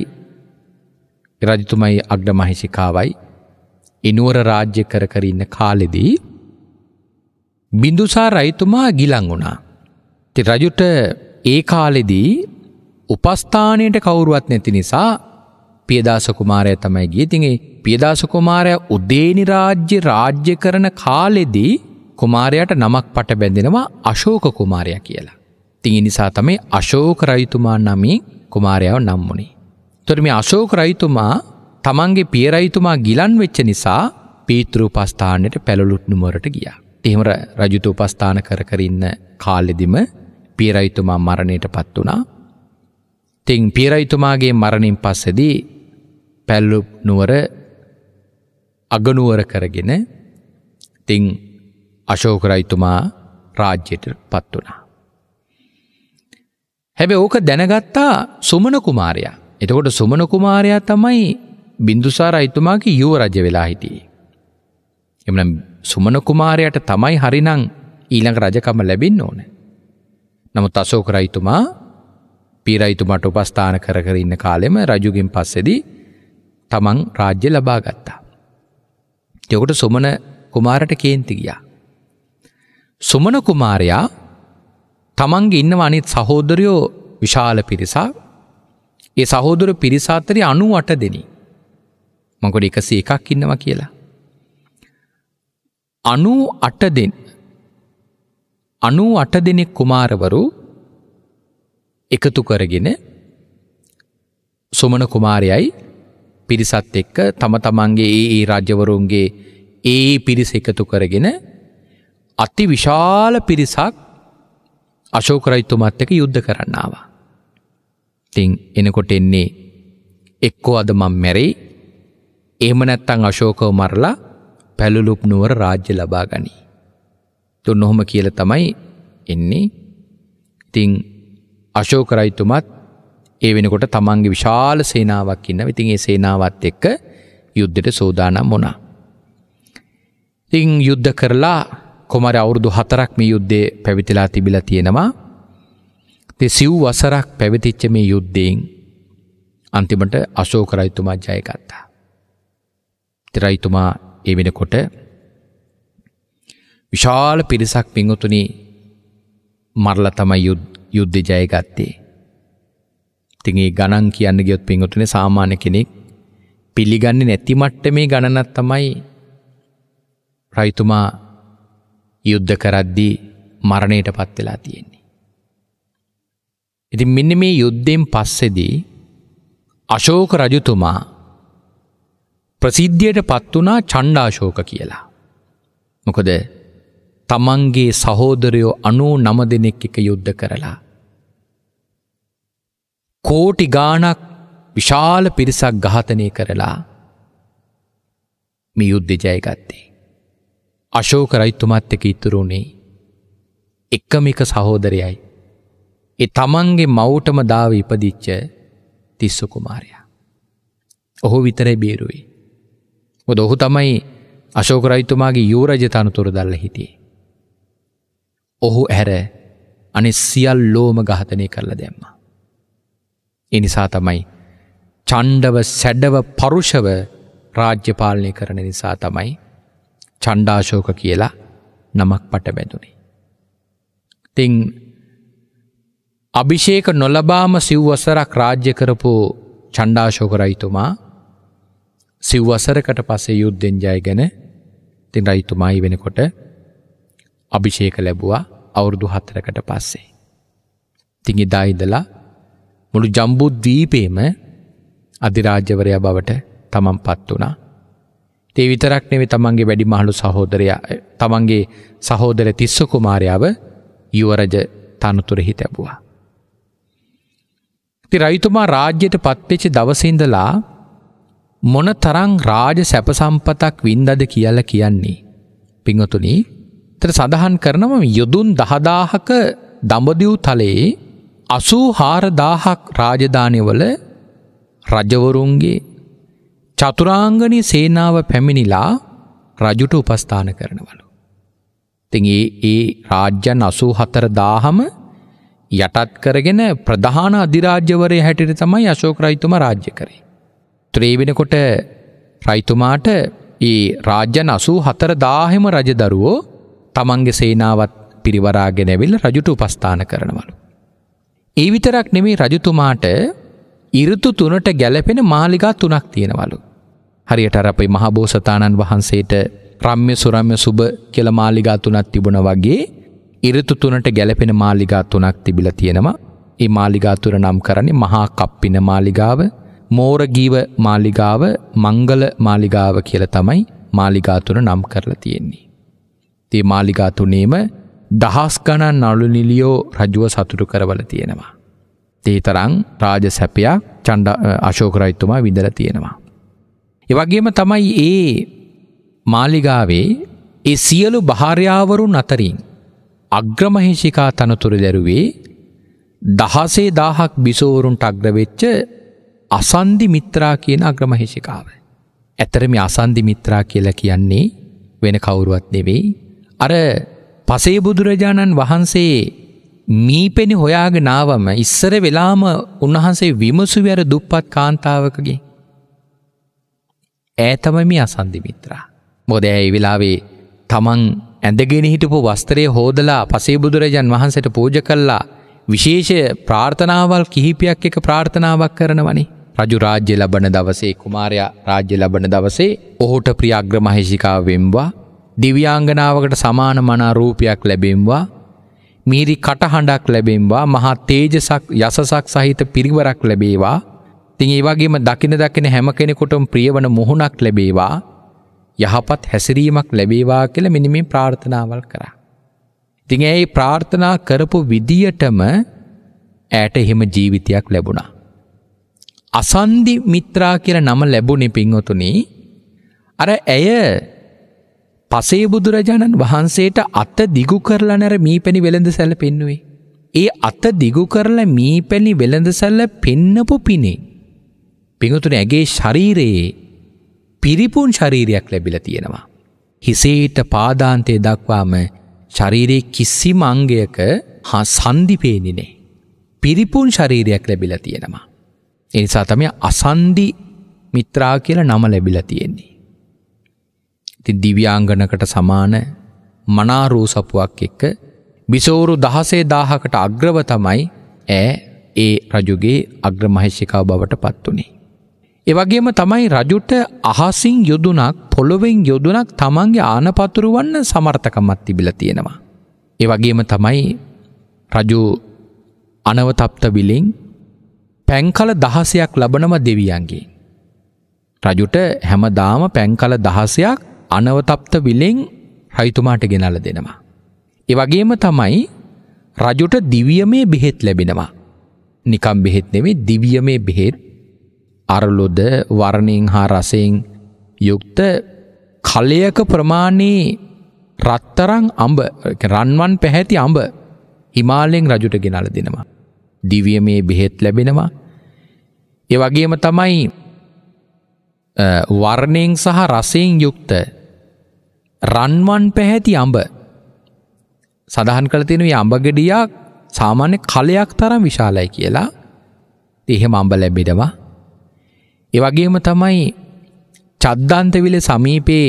S1: රජතුමයි අග්ඩ මහිෂිකාවයි එනුවර රාජ්‍ය කර කර ඉන්න කාලෙදී බිඳුසා රයිතුමා ගිලන් වුණා. ඉතින් රජුට ඒ කාලෙදී උපස්ථානයට කවුරුවත් නැති නිසා පියදාස කුමාරයා තමයි ගියේ. ඉතින් ඒ පියදාස කුමාරයා උදේනි රාජ්‍ය රාජ්‍ය කරන කාලෙදී කුමාරයට නමක් පට බැඳෙනවා අශෝක කුමාරයා කියලා. තිය නිසා තමයි අශෝක රයිතුමා නමින් කුමාරයාව නම්මුණේ. තොර මේ අශෝක රයිතුමා තමන්ගේ පියරයිතුමා ගිලන් වෙච්ච නිසා පීතෘ පස්ථානයට පැළලුත් නුමරට ගිය. තිහමර රජුතු උපස්ථාන කරකරන්න කාලෙදිම පියරයිතුමා මරණයට පත් වනා. තිං පියරයිතුමාගේ මරණින් පස්සෙදී පැල්ලුප් නුවර අගනුවර කරගෙන තිං අශෝකරයිතුමා රාජ්‍යයට පත් වනා. හැබැ ඕක දැනගත්තා සුමන කුමාරයා එතකොට සුමන කුමාරයා තමයි බින්දුසාර අයිතුමාගේ යුව රජ වෙලා හිටියේ. එමනම් සුමන කුමාරයට තමයි හරිනම් ඊළඟ රජකම ලැබෙන්න ඕන. නමුත් අශෝක රජතුමා පීරයිතුමාට උපස්ථාන කර කර ඉන්න කාලෙම රජුගෙන් පස්සේදී තමන් රාජ්‍ය ලබා ගත්තා. යොකට සුමන කුමාරට කේන්ති ගියා. සුමන කුමාරයා තමන්ගේ ඉන්නව අනිත් සහෝදරයෝ විශාල පිරිසා ඒ සහෝදුර පිරිසාතරය අනු අට දෙනී. මකොට එකසේ එකක් ඉන්නවා කියලා. අනු අට දෙෙන් අනු අට දෙනෙක් කුමාරවරු එකතු කරගෙන සුමන කුමාරයයි පිරිසත් එක්ක තම තමන්ගේ ඒ ඒ රජවරුන්ගේ ඒ පිරිස එකතු කරගෙන අති විශාල පිරිසක් අශෝකරයිතුමත් එක යුද්ධ කරන්නවා. තිං එනකොට එන්නේ එක්කෝ අද මං මැරෙයි එහෙම නැත්තං අශෝකව මරලා පැළුලුප් නුවර රාජ්‍ය ලබා ගනී. තුන් ඔහොම කියල තමයි එන්නේ තිං අශෝකරයිතුමත් ඒ වෙනකොට තමන්ගේ විශාල සේනාවක් ඉන්න ඉතින් ඒ සේනාවත් එක්ක යුද්ධට සූදානම් මොනා. ඉතිං යුද්ධ කරලා කොමර අවුරුදු හතරක් මේ යුද්ධය පැවිතිලා තිබිල තියෙනවා තෙ සිව් වසරක් පැවිතිච්ච මේ යුද්ධයෙන් අන්තිමට අශෝක රයිතුමා ජයගත්තා. තෙරයිතුමා ඒ වෙනකොට විශාල පිරිසක් පිංහතුනි මරල තමයි යුද්ධ ජයගත්තේ. ඉතින් ඒ ගණන් කියන්න ගියොත් පින්වතුනේ සාමාන්‍ය කෙනෙක් පිළිගන්නේ නැති මට්ටමේ ගණනක් තමයි රයිතුමා යුද්ධ කරද්දී මරණයටපත් වෙලා තියෙන්නේ. ඉතින් මෙන්න මේ යුද්ධයෙන් පස්සේදී අශෝක රජතුමා ප්‍රසිද්ධියටපත් වුණා චණ්ඩාශෝක කියලා. මොකද තමන්ගේ සහෝදරයෝ අනූ නම දෙනෙක් එක යුද්ධ කරලා කෝටි ගානක් විශාල පිරිසක් ඝාතනය කරලා මේ යුද්ධ ජයගත්තේ. අශෝක රයිතුමත් එක ඉතුරුුණේ එක්කම එක සහෝදරයයි. එ තමන්ගේ මවුටම දාව ඉපදිච්ච තිස්සු කුමාරයා. ඔහු විතරයි බේරුවේ. ොද ඔහු තමයි අශෝක රයිතුමාගේ යෝරජ තනතුර දල්ල හිටියේ. ඔහු ඇර අනෙ සියල් ලෝම ගහතනය කරලා දැම්මා. එනිසා තමයි. චණ්ඩව සැඩව පරුෂව රාජ්‍යපාලනය කරන නිසා තමයි චණ්ඩාශෝක කියලා නමක් පට බැදුණේ. තිං අභිෂේක නොලබාම සිව්වසරක් රාජ්‍ය කරපු චණ්ඩාශෝකරයිතුමා සිව්වසරකට පසේ යුද්ධෙන් ජය ගැන තින් රයිතුමායි වෙනකොට අභිෂේක ලැබුවා අවුරුදු හතරකට පස්සේ. තිං ඉදායිදලා මුළු ජම්බුද්දීපේම අධිරාජ්‍යවරයා බවට තමන් පත් වනා. ඒ විතරක් නෙවෙ තමන්ගේ වැඩි මහලු සහෝදරයා තමන්ගේ සහෝදර තිස්ස කුමාරයාව යුවරජ තනතුරෙහි තැබවා. ති රයිතුමා රාජ්‍යයට පත්වෙච්ච දවසින්දලා මොන තරං රාජ සැපසම්පතක් වින්දද කියල කියන්නේ. පිංහතුනි තර සඳහන් කරනම යුදුන් දහදාහක දඹදිව් තලයේ අසූ හාරදාහක් රාජධානවල රජවරුන්ගේ චතුරාංගනි සේනාව පැමිණිලා රජුට උපස්ථාන කරනවලු. තිගේ ඒ රාජ්‍යන් අසූ හතර දාහම යටත් කරගෙන ප්‍රධාන අධිරාජ්‍යවරය හැටිට තමයි අශෝක රයිතුම රාජ්‍ය කරේ. ත්‍රේවෙනකොට රයිතුමාට ඒ රාජ්‍යන් අසූ හතර දාහෙම රජදරුවෝ තමන්ගේ සේනාවත් පිරිවරාගෙනැවිල් රජුට උපස්ථාන කරනවලු. ඒ විතරක් නෙමේ රජතුමාට ඉරුතු තුනට ගැලපෙන මාලිගා තුනක් තියෙනවලු. හරියට අපේ මහබෝසතාණන් වහන්සේට ප්‍රම්්‍ය සුරම්්‍ය සුභ කියල මාලිගා තුනක් තිබුණ වගේ ඉරුතු තුනට ගැලපෙන මාලිගා තුනක් තිබිල තියෙනවා ඒ මාලිගාතුර නම් කරන්නේ මහා කප්පින මාලිගාව මෝරගීව මාලිගාව මංගල මාලිගාව කියල තමයි මාලිගාතුර නම් කරලා තියෙන්නේ. තේ මාලිගාතුනේම දහස් ගණන් නලු නිලියෝ රජුව සතුටු කරවල තියෙනවා. තේ තරං රාජ සැපයක් චණ්ඩ අශෝකරයිතුමා විඳර තියෙනවා. එවගේම තමයි ඒ මාලිගාවේ ඒ සියලු භාර්යාවරුන් අතරින් අග්‍රමහිෂිකා තනතුරු දැරුවේ දහසේ දාහක් බිසෝවරුන්ට අග්‍රවෙච්ච අසන්දි මිත්‍රා කියන අග්‍රමහිෂිකාව. ඇතරම අසන්දි මිත්‍රා කියලා කියන්නේ වෙන කවුරුවත් නෙවෙයි. අර පසේ බුදුරජාණන් වහන්සේ මීපෙනි හොයාගෙන ආවම ඉස්සර වෙලාම උන්වහන්සේ විමසුවේ අර දුප්පත් කාන්තාවකගේ. ඈ තමයි මේ අසන්දි මිත්‍රා. මොකද ඇය ඒ වෙලාවේ තමන් ඇඳගෙන හිටපු වස්ත්‍රය හෝදලා පසේ බුදුරජාන් වහන්සේට පූජා කළා. විශේෂ ප්‍රාර්ථනාවල් කිහිපයක් එක ප්‍රාර්ථනාවක් කරනවනේ. රජු රාජ්‍ය ලබන දවසේ කුමාරයා රාජ්‍ය ලබන දවසේ ඔහුට ප්‍රියාග්‍ර මහේෂිකාව වෙම්වා දිව්‍යාංගනාවකට සමාන මනා රූපයක් ලැබෙම්වා මීරි කටහඬක් ලැබෙම්වා මහා තේජසක් යසසක් සහිත පිරිවරක් ලැබේවා තින් ඒ වගේම දකින දකින හැම කෙනෙකුටම ප්‍රියවන මුහුණක් ලැබේවා යහපත් හැසිරීමක් ලැබේවා කියලා මිනිමින් ප්‍රාර්ථනාවල් කරා. ඉතින් ඒ ප්‍රාර්ථනා කරපු විදියටම ඇයට එහෙම ජීවිතයක් ලැබුණා. අසන්දි මිත්‍රා කියලා නම ලැබුණේ පින්වතුනි අර ඇය පසේ බුදුරජාණන් වහන්සේට අත දිගු කරලා නැර මී පැණි වෙළඳ සැල පෙන්නුවේ. ඒ අත දිගු කරලා මී පැණි වෙළඳ සැල්ල පෙන්නපු පිනේ. පිඟුතුන ඇගේ ශරීරයේ පිරිපුන් ශරීරයක් ලැබිල තියෙනවා. හිසේට පාදාන්තය දක්වාම ශරීරයේ කිසි මංගයක හා සන්ධිපේනිනේ. පිරිපුන් ශරීරයක් ලැබිල තියෙනවා. එනිසා තමයි අසන්දි මිත්‍රා කියලා නම ලැබිල තියෙන්නේ. ඉතින් දිව්‍යාංගනකට සමාන මනාරූ සපුවක් එක්ක බිසෝරු දහසේ දාහකට අග්‍රව තමයි ඈ ඒ රජුගේ අග්‍රමහේෂිකාව බවට පත් වුණේ. ඒ වගේම තමයි රජුට අහසින් යොදුනක් පොළොවෙන් යොදුනක් තමන්ගේ ආනපතුරවන්න සමර්ථකමත් තිබිලා තියෙනවා. ඒ වගේම තමයි රජු අනවතප්ත විලෙන් පැංකල දහසයක් ලබනව දෙවියන්ගේ. රජුට හැමදාම පැංකල දහසයක් අනවතප්ත විලෙන් රයිතුමාට ගෙනල දෙනවා. ඒ වගේම තමයි රජුට දිවියමේ බෙහෙත් ලැබෙනවා. නිකම් බෙහෙත් නෙමේ දිවියමේ බෙහෙත් අරලොද වර්ණයෙන් හා රසයෙන් යුක්ත කලයක ප්‍රමාණයේ රත්තරං අඹ රන්වන් පැහැති අඹ හිමාලයෙන් රජුට ගෙනල දෙනවා. දිවිය මේ බෙහෙත් ලැබෙනවා. ඒ වගේම තමයි වර්ණයෙන් සහ රසයෙන් යුක්ත රන්වන් පැහැති අඹ සඳහන් කළ තියෙන මේ අඹගෙඩියා සාමාන්‍ය කලයක් තරම් විශාලයි කියලා. එහෙම අඹ ලැබෙනවා. ඒ වගේම තමයි චද්දන්තවිල සමීපේ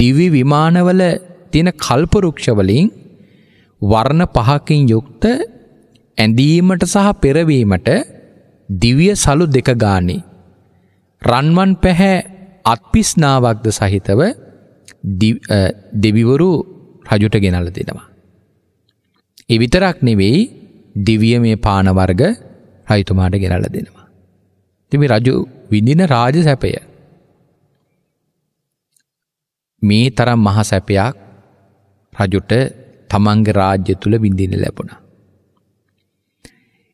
S1: දිවි විමානවල තියෙන කල්පවෘක්ෂ වලින් වර්ණ පහකින් යුක්ත ඇඳීමට සහ පෙරවීමට දිව්‍ය සලු දෙක ගානේ රන්වන් පැහැ අත්පිස්නාවක්ද සහිතව දෙවිවරු රජුට ගෙනල්ල දෙනවා. එවිතරක් නෙවෙයි දිවිය මේ පානවර්ග රයිතුමාට ගෙනල්ල දෙනවා. තිමි රජු විඳින රාජ සැපය. මේ තරම් මහ සැපයක් රජුට තමන්ග රාජ්‍ය තුළ විඳින ලැබුණ.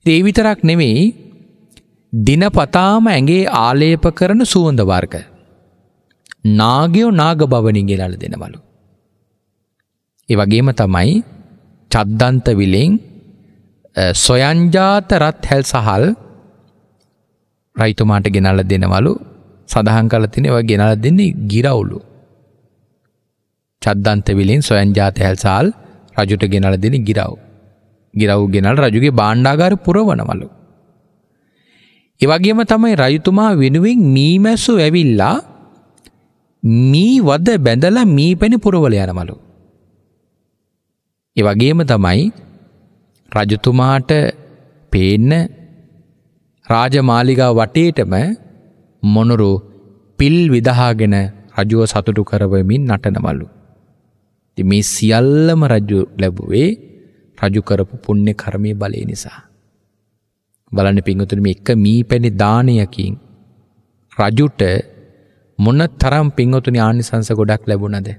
S1: දේවිතරක් නෙවෙයි දිනපතාම ඇගේ ආලේප කරන සුවඳ වර්ග. නාගයෝ නාග භවනින් ගෙනල්ල දෙනවලු. ඒ වගේම තමයි චද්දන්ත විලෙන් සොයංජාත රත් හැල් සහල් රයිතුමාට ගෙනල්ල දෙනවලු සඳහන් කල තින ඔය ගෙනල දෙන්නේ ගිරවුලු. චද්දන්ත විලින් සොයංජාත හැල්සාල් රජුට ගෙනල දෙන ගිරව්. ගිරව් ගෙනල් රජුගේ බාණ්ඩාගාර පුරවනවලු. එවගේම තමයි රජතුමා වෙනුවෙන් මීමැස්සු ඇවිල්ලා මී වද බැඳලා මී පැණි පුරවල යනවලු. ඒ වගේම තමයි රජතුමාට පේන්න රාජමාලිගා වටේටම මොනරු පිල් විදහාගෙන රජුව සතුටු කරවමින් නටනවලු. ඉතින් මේ සියල්ලම රජු ලැබුවේ රජු කරපු පුණ්‍ය කර්මයේ බලය නිසා. බලන්න පින්වතුනි මේ එක මී පැණි දානයකින් රජුට මොන්න තරම් පින්වතුනි ආනිසංස ගොඩක් ලැබුණද.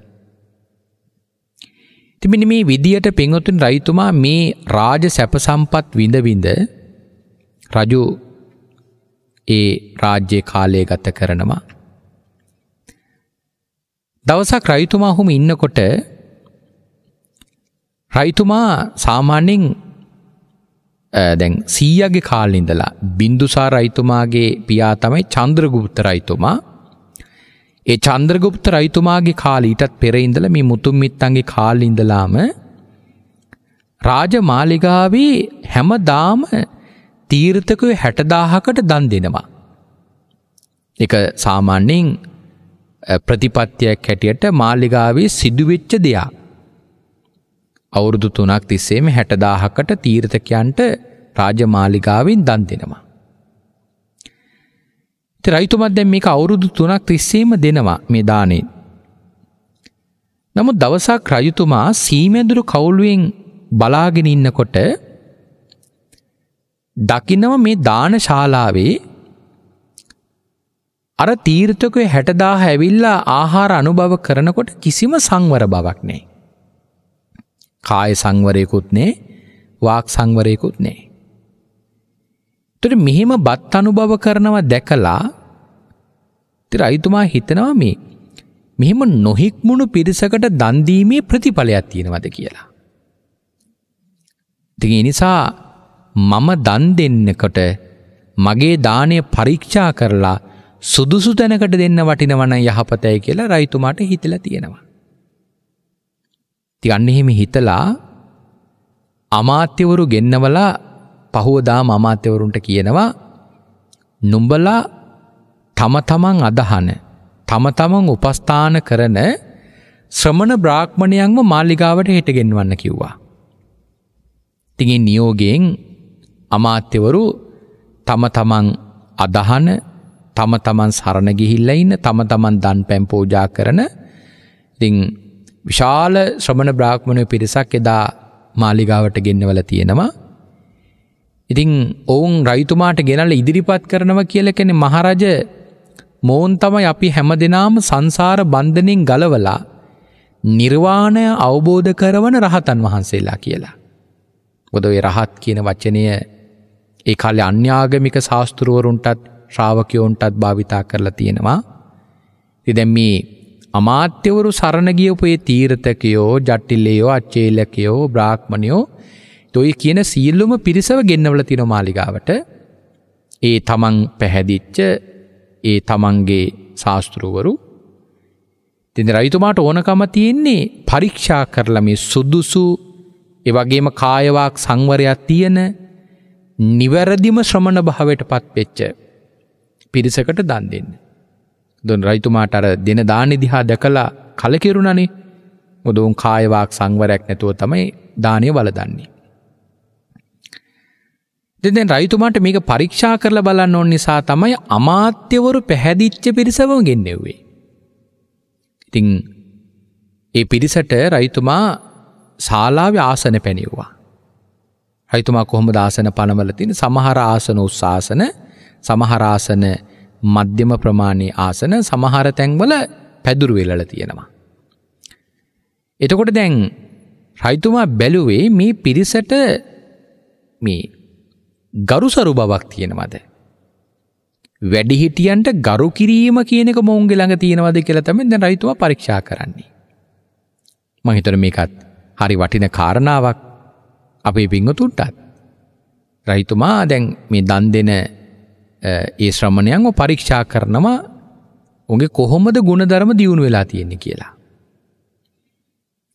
S1: තිබිනි මේ විදියට පින්වතුන් රයිතුමා මේ රාජ සැපසම්පත් විඳවිඳ රජු ඒ රාජ්‍ය කාලය ගත කරනවා. දවසක් රයිතුමා හොම ඉන්නකොට රයිතුමා සාමාන්‍යෙන් දැන් සීයගේ කාලින්දලා බින්දුසා රයිතුමාගේ පියා තමයි චන්ද්‍රගුප්ත රයිතුමා ඒ චන්ද්‍රගුප්ත රයිතුමාගේ කාලීටත් පෙරයිඉඳල මේ මුතුම් මිත්තන්ගේ කාලිඉඳලාම රාජ මාලිගාවේ හැම දාම තීර්ථකය හැටදාහකට දන් දෙනවා. එක සාමාන්‍යෙන් ප්‍රතිපත්තියක් හැටියට මාලිගාවේ සිදුවෙච්ච දෙයා. අවුරුදු තුනක් තිස්සේම හැටදාහකට තීර්ථකයන්ට රාජමාලිගාවෙන් දන් දෙෙනවා. රයිතුමත් දැන් මේක අවුරුදු තුනක් තිස්සේම දෙනවා මේ දානේ. නමුත් දවසක් රජතුමා සීමැදුරු කවුලුවෙන් බලාගෙන ඉන්නකොට දකින්නව මේ දාන ශාලාවේ අර තීර්ථකය හැටදා හැවිල්ලා ආහාර අනුභව කරනකොට කිසිම සංවර බවක් නෑ. කාය සංවරයකුත් නේ වාක් සංවරයකුත් නෑ. තොට මෙහෙම බත් අනුභව කරනවා දැකලා ති රයිතුමා හිතනවා මේ මෙහෙම නොහික්මුණු පිරිසකට දන්දීමේ ප්‍රතිඵලයක් තියෙනවද කියලා. තිගේ නිසා මම දන් දෙන්නකොට මගේ දානය පරීක්ෂා කරලා සුදුසු තැනකට දෙන්න වටිනවන යහපතයි කියලා රයිතුමාට හිතලා තියෙනවා. ති අන්න එහෙම හිතලා අමාත්‍යවරු ගෙන්නවලා පහෝදාම අමාත්‍යවරුන්ට කියනවා නුඹලා තම තමන් අදහන තම තමන් උපස්ථාන කරන ශ්‍රමණ බ්‍රාහ්මණයන්ම මාලිගාවට හිටගෙන්වන්න කිව්වා. ඉතින් නියෝගයෙන් අමාත්‍යවරු තම තමන් අදහන තම තමන් සරණ ගිහිල්ලා ඉන්න තම තමන් දන් පැන් පූජා කරන ඉතින් විශාල ශ්‍රමණ බ්‍රාහ්මණය පිරිසක් එදා මාලිගාවට ගෙන්නවල තියෙනවා ඉතිං ඔවුන් රයිතුමාට ගෙනල ඉදිරිපත් කරනව කියල කෙනෙ මහරජ මෝන් තමයි අපි හැම දෙනාම සංසාර බන්ධනෙන් ගලවලා නිර්වාණය අවබෝධ කරවන රහතන් වහන්සේලා කියලා. ගොදවේ රහත් කියන වචනය ඒ කාලේ අන්‍යාගමික ශාස්තෘුවරුන්ටත් ශ්‍රාවකයෝන්ටත් භාවිතා කරලා තියෙනවා. තිදැම්මී අමාත්‍යවරු සරණගියපුයේ තීරතකයෝ ජටිල්ලයෝ අච්චේලකයෝ බ්‍රාක්්මණයෝ ඔය කියන සියල්ලුම පිරිසව ගෙන්නවල තින මාලිගාවට ඒ තමන් පැහැදිච්ච ඒ තමන්ගේ ශාස්තෘවරු තින රයිතුමාට ඕනකම තියෙන්නේ පරීක්ෂා කරලා මේ සුදුසු එවගේම කායවාක් සංවරයක් තියෙන නිවැරදිම ශ්‍රමණ භාවයට පත්වෙච්ච පිරිසකට දන් දෙන්න. දොන් රයිතුමාට අර දෙන දානෙ දිහා දැකලා කලකිරුණනේ මොදවුන් කායවාක් සංවරයක් නැතුව තමයි දානය වලදන්නේ. දෙදැන් රයිතුමාට මේක පරීක්ෂා කරලා බලන්න ඕන් නිසා තමයි අමාත්‍යවරු පැහැදිච්ච පිරිසම ගෙන්නෙව්වේ. ඉතිං ඒ පිරිසට රයිතුමා ශාලාව ආසන පැනිව්වා. රයිතුමා කොහොම දාසන පනවලතින සමහර ආසන උත්සාසන සමහරාසන මධ්‍යම ප්‍රමාණී ආසන සමහර තැන්වල පැදුරු වෙලල තියෙනවා. එතකොට දැන් රයිතුමා බැලුවේ මේ පිරිසට මේ ගරුසරු බවක් තියෙනවද. වැඩිහිටියන්ට ගරු කිරීම කියනක මොවන්ගේ ළඟ තියෙනවද කියලතම දැ රයිතුව පරීක්ෂා කරන්නේ. මහිතර මේකත් හරි වටින කාරණාවක් අපේ පිංහතුන්ටත්. රයිතුමා දැන් මේ දන් දෙන ඒ ශ්‍රමණයන්ව පරීක්ෂා කරනවා උගේ කොහොමද ගුණධර්ම දියුණු වෙලා තියෙන්නේ කියලා.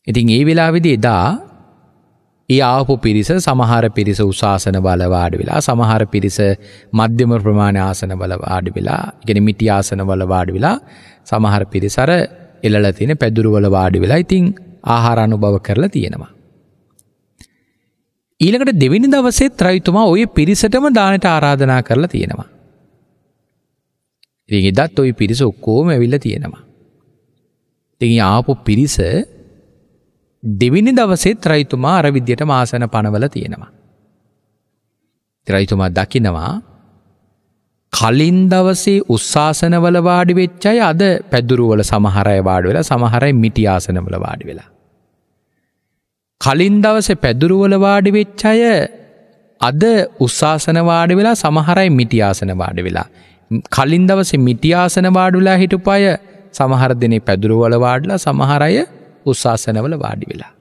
S1: ඉතින් ඒ වෙලාවෙදී එදා ඒ ආපු පිරිස සමහර පිරිස උසාසන බල වාඩි වෙලා සමහර පිරිස මධ්‍යම ප්‍රමාණ ආසන බල වාඩි වෙලා ඉගෙන මිටි ආසන බල වාඩි වෙලා සමහර පිරිස අර එළලා තියෙන පැදුරු වල වාඩි වෙලා ඉතින් ආහාර අනුභව කරලා තියෙනවා. ඊළඟට දෙවෙනි දවසේ ත්‍රයිතුමා ඔය පිරිසටම දානට ආරාධනා කරලා තියෙනවා. ඉතින් එදත් ওই පිරිස ඔක්කොම ඇවිල්ලා තියෙනවා. ඉතින් ආපු පිරිස දෙවිනි දවසෙත් රයිතුමා අරවිද්‍යයට මාසන පනවල තියෙනවා. රයිතුමා දකිනවා කලින් දවසේ උත්සාසනවල වාඩි වෙච්චයි අද පැදුරුවල සමහරය වාඩි වෙලා සමහරයි මිටි ආසනවල වාඩි වෙලා. කලින් දවසේ පැදුරුවල වාඩි වෙච්චය අද උත්සාසන වාඩි වෙලා සමහරයි මිටි ආසන වාඩි වෙලා. කලින් දවසේ මිටි ආසන වාඩුලා හිටුපය සමහර දෙනේ පැදුරුවල වාඩිලා සමහරය උත්සාසනවල වාඩි වෙලා.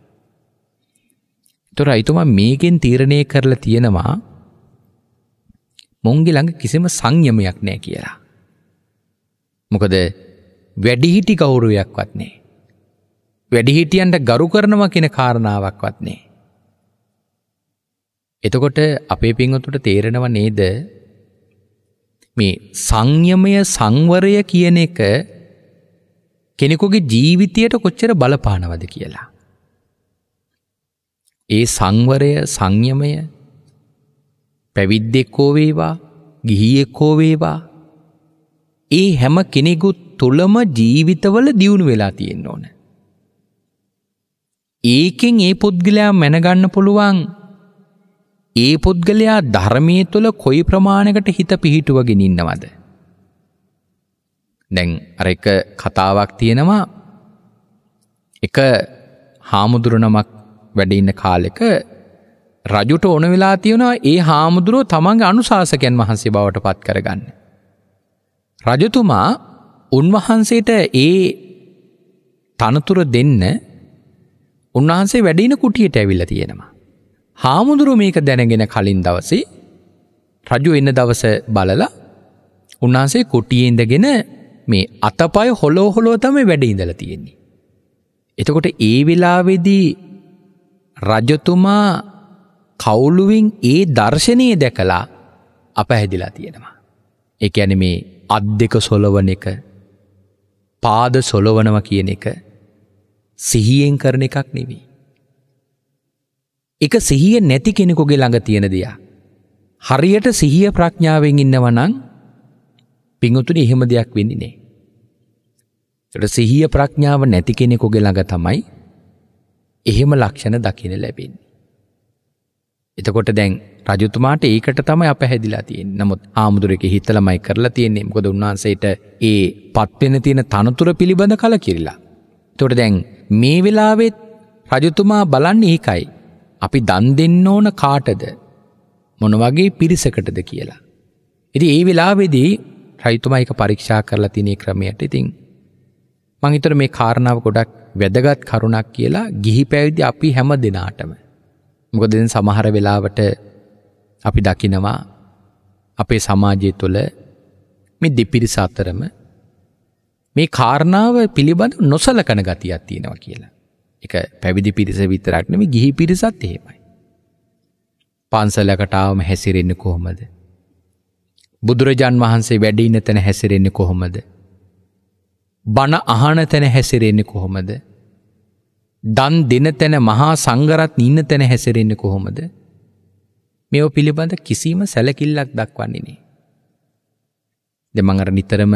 S1: තොර අයිතුමා මේකෙන් තීරණය කරලා තියෙනවා මොංගෙ ළඟ කිසිම සංයමයක් නෑ කියලා. මොකද වැඩිහිටි ගෞරුවයක්වත් නේ. වැඩිහිටියන්ට ගරු කරනවා කෙන කාරණාවක්වත් නේ. එතකොට අපේ පින්වතුට තේරෙනව නේද මේ සංයමය සංවරය කියන එක කෙනෙකුගේ ජීවිතයට කොච්චර බලපානවද කියලා. ඒ සංවරය සංයමය පැවිද්දෙක්කෝ වේවා ගිහියෙක්කෝ වේවා ඒ හැම කෙනෙකු තුළම ජීවිතවල දියුණු වෙලා තියෙන්න ඕන. ඒකෙන් ඒ පුද්ගලයා මැනගන්න පුළුවන් ඒ පුද්ගලයා ධර්මය තුළ කොයි ප්‍රමාණකට හිත පිහිටුවගෙන ඉන්නවද. දැන් අර එක කතාවක් තියෙනවා එක හාමුදුරනමක් වැඩඉන්න කාලෙක රජුට ඕන වෙලා තියෙනවා ඒ හාමුදුරුව තමන්ගේ අනුශාසකයන් වහන්සේ බවට පත් කරගන්න. රජතුමා උන්වහන්සේට ඒ තනතුර දෙන්න උන්වහන්සේ වැඩින කුටියට ඇවිල්ල තියෙනවා. හාමුදුරු මේක දැනගෙන කලින් දවසේ රජු එන්න දවස බලලා උන්වහන්සේ කුටියෙන්දගෙන මේ අතපය හොලෝ හොලෝ තමයි වැඩ ඉඳල තියෙන්නේ. එතකොට ඒ වෙලාවෙදී රජතුමා කවුලුවෙන් ඒ දර්ශනය දැකලා අපහැදිලා තියෙනවා. එක ඇන මේ අත් දෙක සොලවන එක පාද සොලවනව කියන එක සිහියෙන් කරන එකක් නෙවී. එක සිහිය නැති කෙනෙකුගේ ළඟ තියෙන දෙයක්. හරියට සිහිය ප්‍රඥාවෙන් ඉන්නවනං පිංහතුන එහෙම දෙයක් වෙන්නේ නෑ. ට සිහිය ප්‍රඥාව නැති කෙනෙකුගේ ළඟ තමයි එහෙම ලක්ෂණ දකින ලැබෙන්නේ. එතකොට දැන් රජතුමාට ඒකට තමයි අප හැදිලා තියෙන් නමුත් ආමුදුරෙක හිතලමයි කරලා තියන්නේ මොකද උන්වහන්සේට ඒ පත්වෙන තියෙන තනතුර පිළිබඳ කල කිරලා. තොට දැන් මේ වෙලාවෙත් රජතුමා බලන්න ඒකයි. අපි දන් දෙන්න ඕන කාටද මොන වගේ පිරිසකටද කියලා. එති ඒ වෙලාවෙදී රයිතුමා එක පරීක්ෂා කරලා තිනේ ක්‍රමයට ඉතින් මං හිතර මේ කාරණාව ගොඩක් වැදගත් කරුණක් කියලා ගිහි පැවිදි අපි හැම දෙනාටම මොකද දැන් සමහර වෙලාවට අපි දකිනවා අපේ සමාජය තුළ මේ දෙපිරිස අතරම මේ කාරණාව පිළිබඳ නොසලකන ගතියක් තියෙනවා කියලා. ඒක පැවිදි පිරිස විතරක් නෙමෙයි ගිහි පිරිසත් එහෙමයි. පන්සලකට ආවම හැසිරෙන්නේ කොහොමද? බුදුරජාන් වහන්සේ වැඩින තැන හැසිරෙන්නේ කොහොමද. බණ අහන තැන හැසිරෙන්නේ කොහොමද. දන් දෙන තැන මහා සංගරත් ඉන්න තැන හැසිරෙන්නේ කොහොමද. මෙෝ පිළිබඳ කිසිීම සැලකිල්ලක් දක්වන්නේනේ. දෙමඟර නිතරම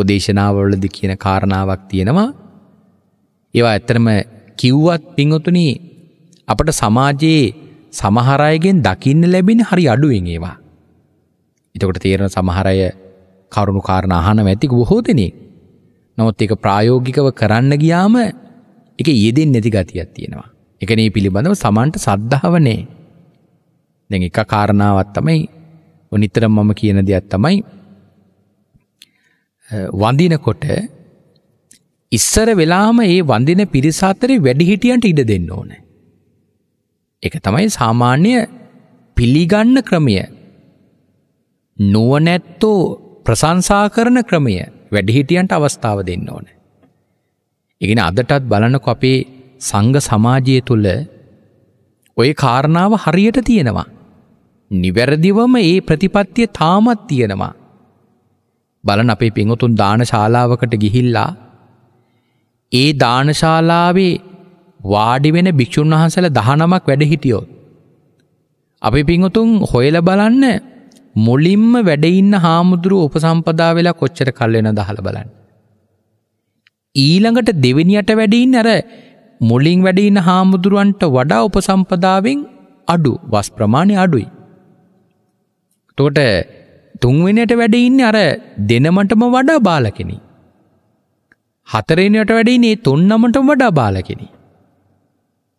S1: ඔදේශනාවලද කියන කාරණාවක් තියෙනවා ඒවා ඇත්තරම කිව්වත් පිංහොතුනි අපට සමාජයේ සමහරයගෙන් දකින්න ලැබෙන හරි අඩුවෙන් ඒවා එතකොට තේරෙන සමහර අය කරුණු කාරණා අහනව ඇති බොහෝ දෙනෙක්. නමුත් ඒක ප්‍රායෝගිකව කරන්න ගියාම ඒක යෙදෙන්නේ නැති ගතියක් තියෙනවා. ඒක නේ පිළිබඳව සමන්ට සද්ධාව නෑ. දැන් එක කාරණාවක් තමයි නිතරම මම කියන දෙයක් තමයි වඳිනකොට ඉස්සර වෙලාම ඒ වඳින පිරිස අතරේ වැඩිහිටියන්ට ඉඩ දෙන්න ඕනේ. ඒක තමයි සාමාන්‍ය පිළිගන්න ක්‍රමය. නුවනැත්තෝ ප්‍රසංසා කරන ක්‍රමය වැඩිහිටියන්ට අවස්ථාව දෙන්න ඕන. ඉගෙන අදටත් බලනකො අපේ සංඝ සමාජය තුළ ඔය කාරණාව හරියට තියෙනවා. නිවැරදිවම ඒ ප්‍රතිපත්තිය තාමත් තියෙනවා. බලන අපේ පිඟුතුන් දානශාලාවකට ගිහිල්ලා ඒ දානශාලාවේ වාඩි වෙන භික්ෂුන් වහන්සේලා 19ක් වැඩ හිටියොත් අපි පිඟුතුන් හොයලා බලන්න මොලින්ම වැඩඉන්න හාමුදුරුව උපසම්පදා වෙලා කොච්චර කල්ලෙන දහල බලන්න. ඊළඟට දෙවිනියට වැඩයින් ඇර මුලින් වැඩඉන්න හාමුදුරුවන්ට වඩා උපසම්පදාවෙන් අඩු වස් ප්‍රමාණය අඩුයි. තෝට තුන්වෙනයට වැඩඉන්න අර දෙනමටම වඩා බාලකෙනි. හතරෙනයට වැඩයිනේ තුන්නමට වඩා බාලකෙනි.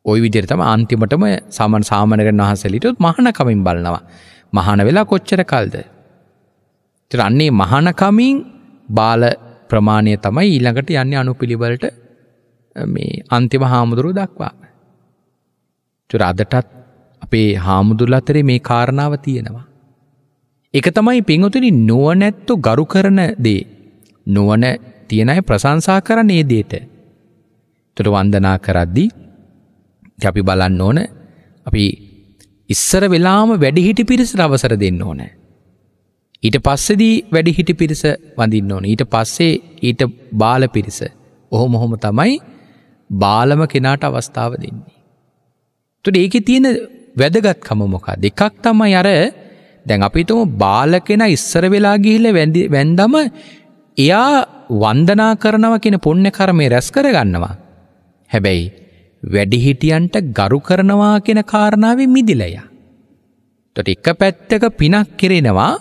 S1: ඔයි විදිරතම අන්තිමටම සමන් සාමනකරන් වහසලිටුත් මහනකමින් බලනවා. මහන වෙලා කොච්චර කල්ද. රන්නේ මහනකමින් බාල ප්‍රමාණය තමයි ඊළඟට යන්නේ අනු පිළිබලට මේ අන්තිම හාමුදුරුව දක්වා. චුරාදටත් අපේ හාමුදුරල අතරේ මේ කාරණාව තියෙනවා. එක තමයි පින්වතුනි නුවණැත්තු ගරු කරන දේ. නුවණ තියෙන අය ප්‍රශංසා කරන ඒ දේට. ඒතර වන්දනා කරද්දී අපි බලන්න ඕන අපි ඉස්සර වෙලාම වැඩිහිටි පිරිසට අවසර දෙන්න ඕන. ඊට පස්සෙදී වැඩිහිටි පිරිස වඳින්න ඕන. ඊට පස්සේ ඊට බාල පිරිස. ඔහො මොහොම තමයි බාලම කෙනාට අවස්ථාව දෙන්නේ. තුට ඒකෙ තියෙන වැදගත්කම මොකා දෙකක් තමයි අර දැන් අපිතුම බාල කෙන ඉස්සර වෙලා ගිහිල වැන්දම එයා වන්දනා කරනව කියෙන පුන්න කරමේ රැස් කරගන්නවා. හැබැයි වැඩිහිටියන්ට ගරු කරනවා කෙන කාරණාවේ මිදිලය. තොට එක පැත්තක පිනක් කෙරෙනවා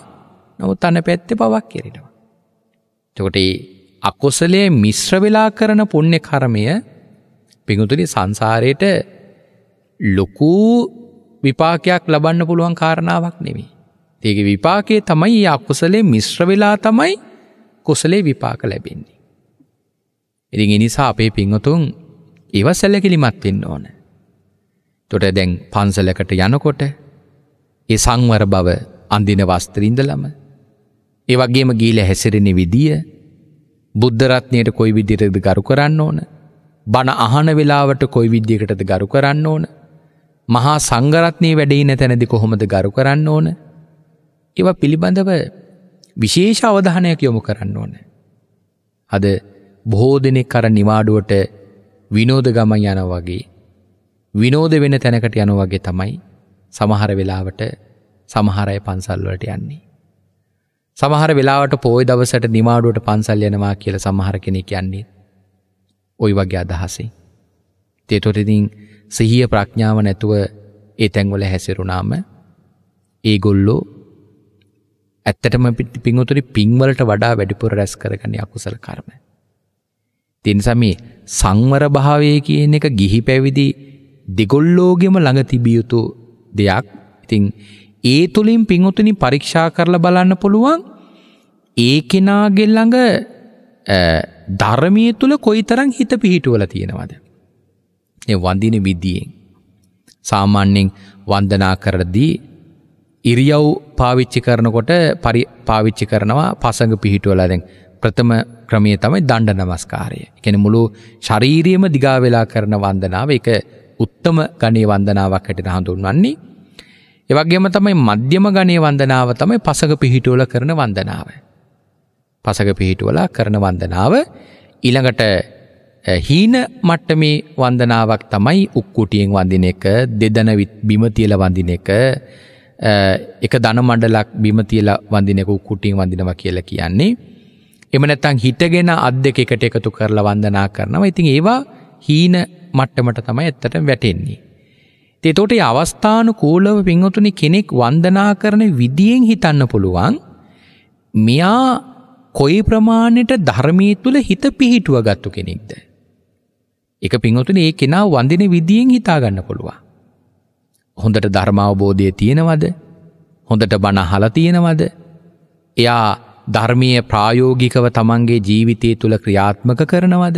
S1: නොව තන පැත්ත පවක් කෙරෙනවා. තකොට අකුසලයේ මිශ්‍ර වෙලා කරන පුණ්‍ය කර්මය පිඟුතුනි සංසාරේට ලොකු විපාකයක් ලබන්න පුළුවන් කාරණාවක් නෙමෙයි. ඒක විපාකයේ තමයි අකුසලයේ මිශ්‍ර වෙලා තමයි කුසලේ විපාක ලැබෙන්නේ. ඉතින් ඒ නිසා අපේ පින්වතුන් ඒව සැලකිලිමත් වෙන්න ඕන. තොට දැන් පන්සලකට යනකොට ඒ සංවර බව අඳින වස්ත්‍රීන්දලම ඒ වගේම ගීල හැසිරෙන විදිය බුද්ධරත්නයට කොයි විදිරද ගරු කරන්න ඕන බණ අහන වෙලාවට කොයි විද්‍යකටද ගරු කරන්න ඕන මහා සංගරත්නය වැඩයින තැනදි කොහොමද ගරු කරන්න ඕන ඒව පිළිබඳව විශේෂ අවධානයක් යොමු කරන්න ඕන. අද බොහෝ දෙනෙක් කර නිවාඩුවට විනෝද ගමන් යන වගේ විනෝද වෙන තැනකට යන වගේ තමයි සමහර වෙලාවට සමහරය පන්සල්වලට යන්නේ. සමහර වෙලාවට පෝය දවසට නිමාඩුවට පන්සල් යනවා කියල සමහර කෙනෙක් යන්නේ. ඔයි වගේ අදහසේ. තේතොටඉතින් සිහිය ප්‍රඥාව නැතුව ඒ තැන්වල හැසිරුණාම ඒගොල්ලෝ ඇත්තටම පිංගුතුරි පින්වලට වඩා වැඩිපුර රැස් කරගන අකුසල කර්මය. තිනිසා මේ සංවර භාවය කියන එක ගිහි පැවිදි දෙගොල්ලෝගෙම ළඟ තිබිය යුතු දෙයක්. ඉතින් ඒ තුළින් පිංහුතුනි පරීක්ෂා කරලා බලන්න පුළුවන් ඒ කෙනාගේ ළඟ ධර්මය තුළ කොයිතරම් හිත පිහිටුවල තියෙනවද. ඒ වඳින විදියෙන්. සාමාන්‍යෙන් වන්දනා කරදී ඉරියව් පාවිච්චි කරනකොට පරි පාවිච්චි කරනවා පසඟ පිහිටුවලදැන් ප්‍රථම ක්‍රමය තමයි දණ්ඩ නමස්කාරය. එකෙන මුළු ශරීරියම දිගා වෙලා කරන වන්දනාව එක උත්තම ගණේ වන්දනාවක් හැටියට හඳුන්වන්නේ. ඒ වගේම තමයි මධ්‍යම ගණේ වන්දනාව තමයි පසක පිහිටුවල කරන වන්දනාව. පසක පිහිටුවල කරන වන්දනාව ඊළඟට හීන මට්ටමේ වන්දනාවක් තමයි උක්කුටියෙන් වඳින එක, දෙදන බිම තියලා වඳින එක, එක දන මණ්ඩලක් බිම තියලා වඳින එක උක්කුටියෙන් වඳිනවා කියලා කියන්නේ. එමනැත්තං හිතගෙන අත් දෙක එකට එකතු කරලා වන්දනා කරනවා ඉතින් ඒවා හීන මට්ටමට තමයි ඇත්තට වැටෙන්නේ. තෙතෝට අවස්ථානු කෝලව පින්වතුනි කෙනෙක් වන්දනා කරන විදියෙන් හිතන්න පුළුවන් මෙයා කොයි ප්‍රමාණයට ධර්මී තුළ හිත පිහිටුව ගත්තු කෙනෙක්ද. එක පින්වතුන ඒ කෙනා වන්දින විදියෙන් හිතාගන්න පුළුවන්. හොඳට ධර්මාවබෝධය තියෙනවද හොඳට බණ අහලා තියෙනවද එයා ධර්මය ප්‍රායෝගිකව තමන්ගේ ජීවිතය තුළ ක්‍රියාත්මක කරනවද.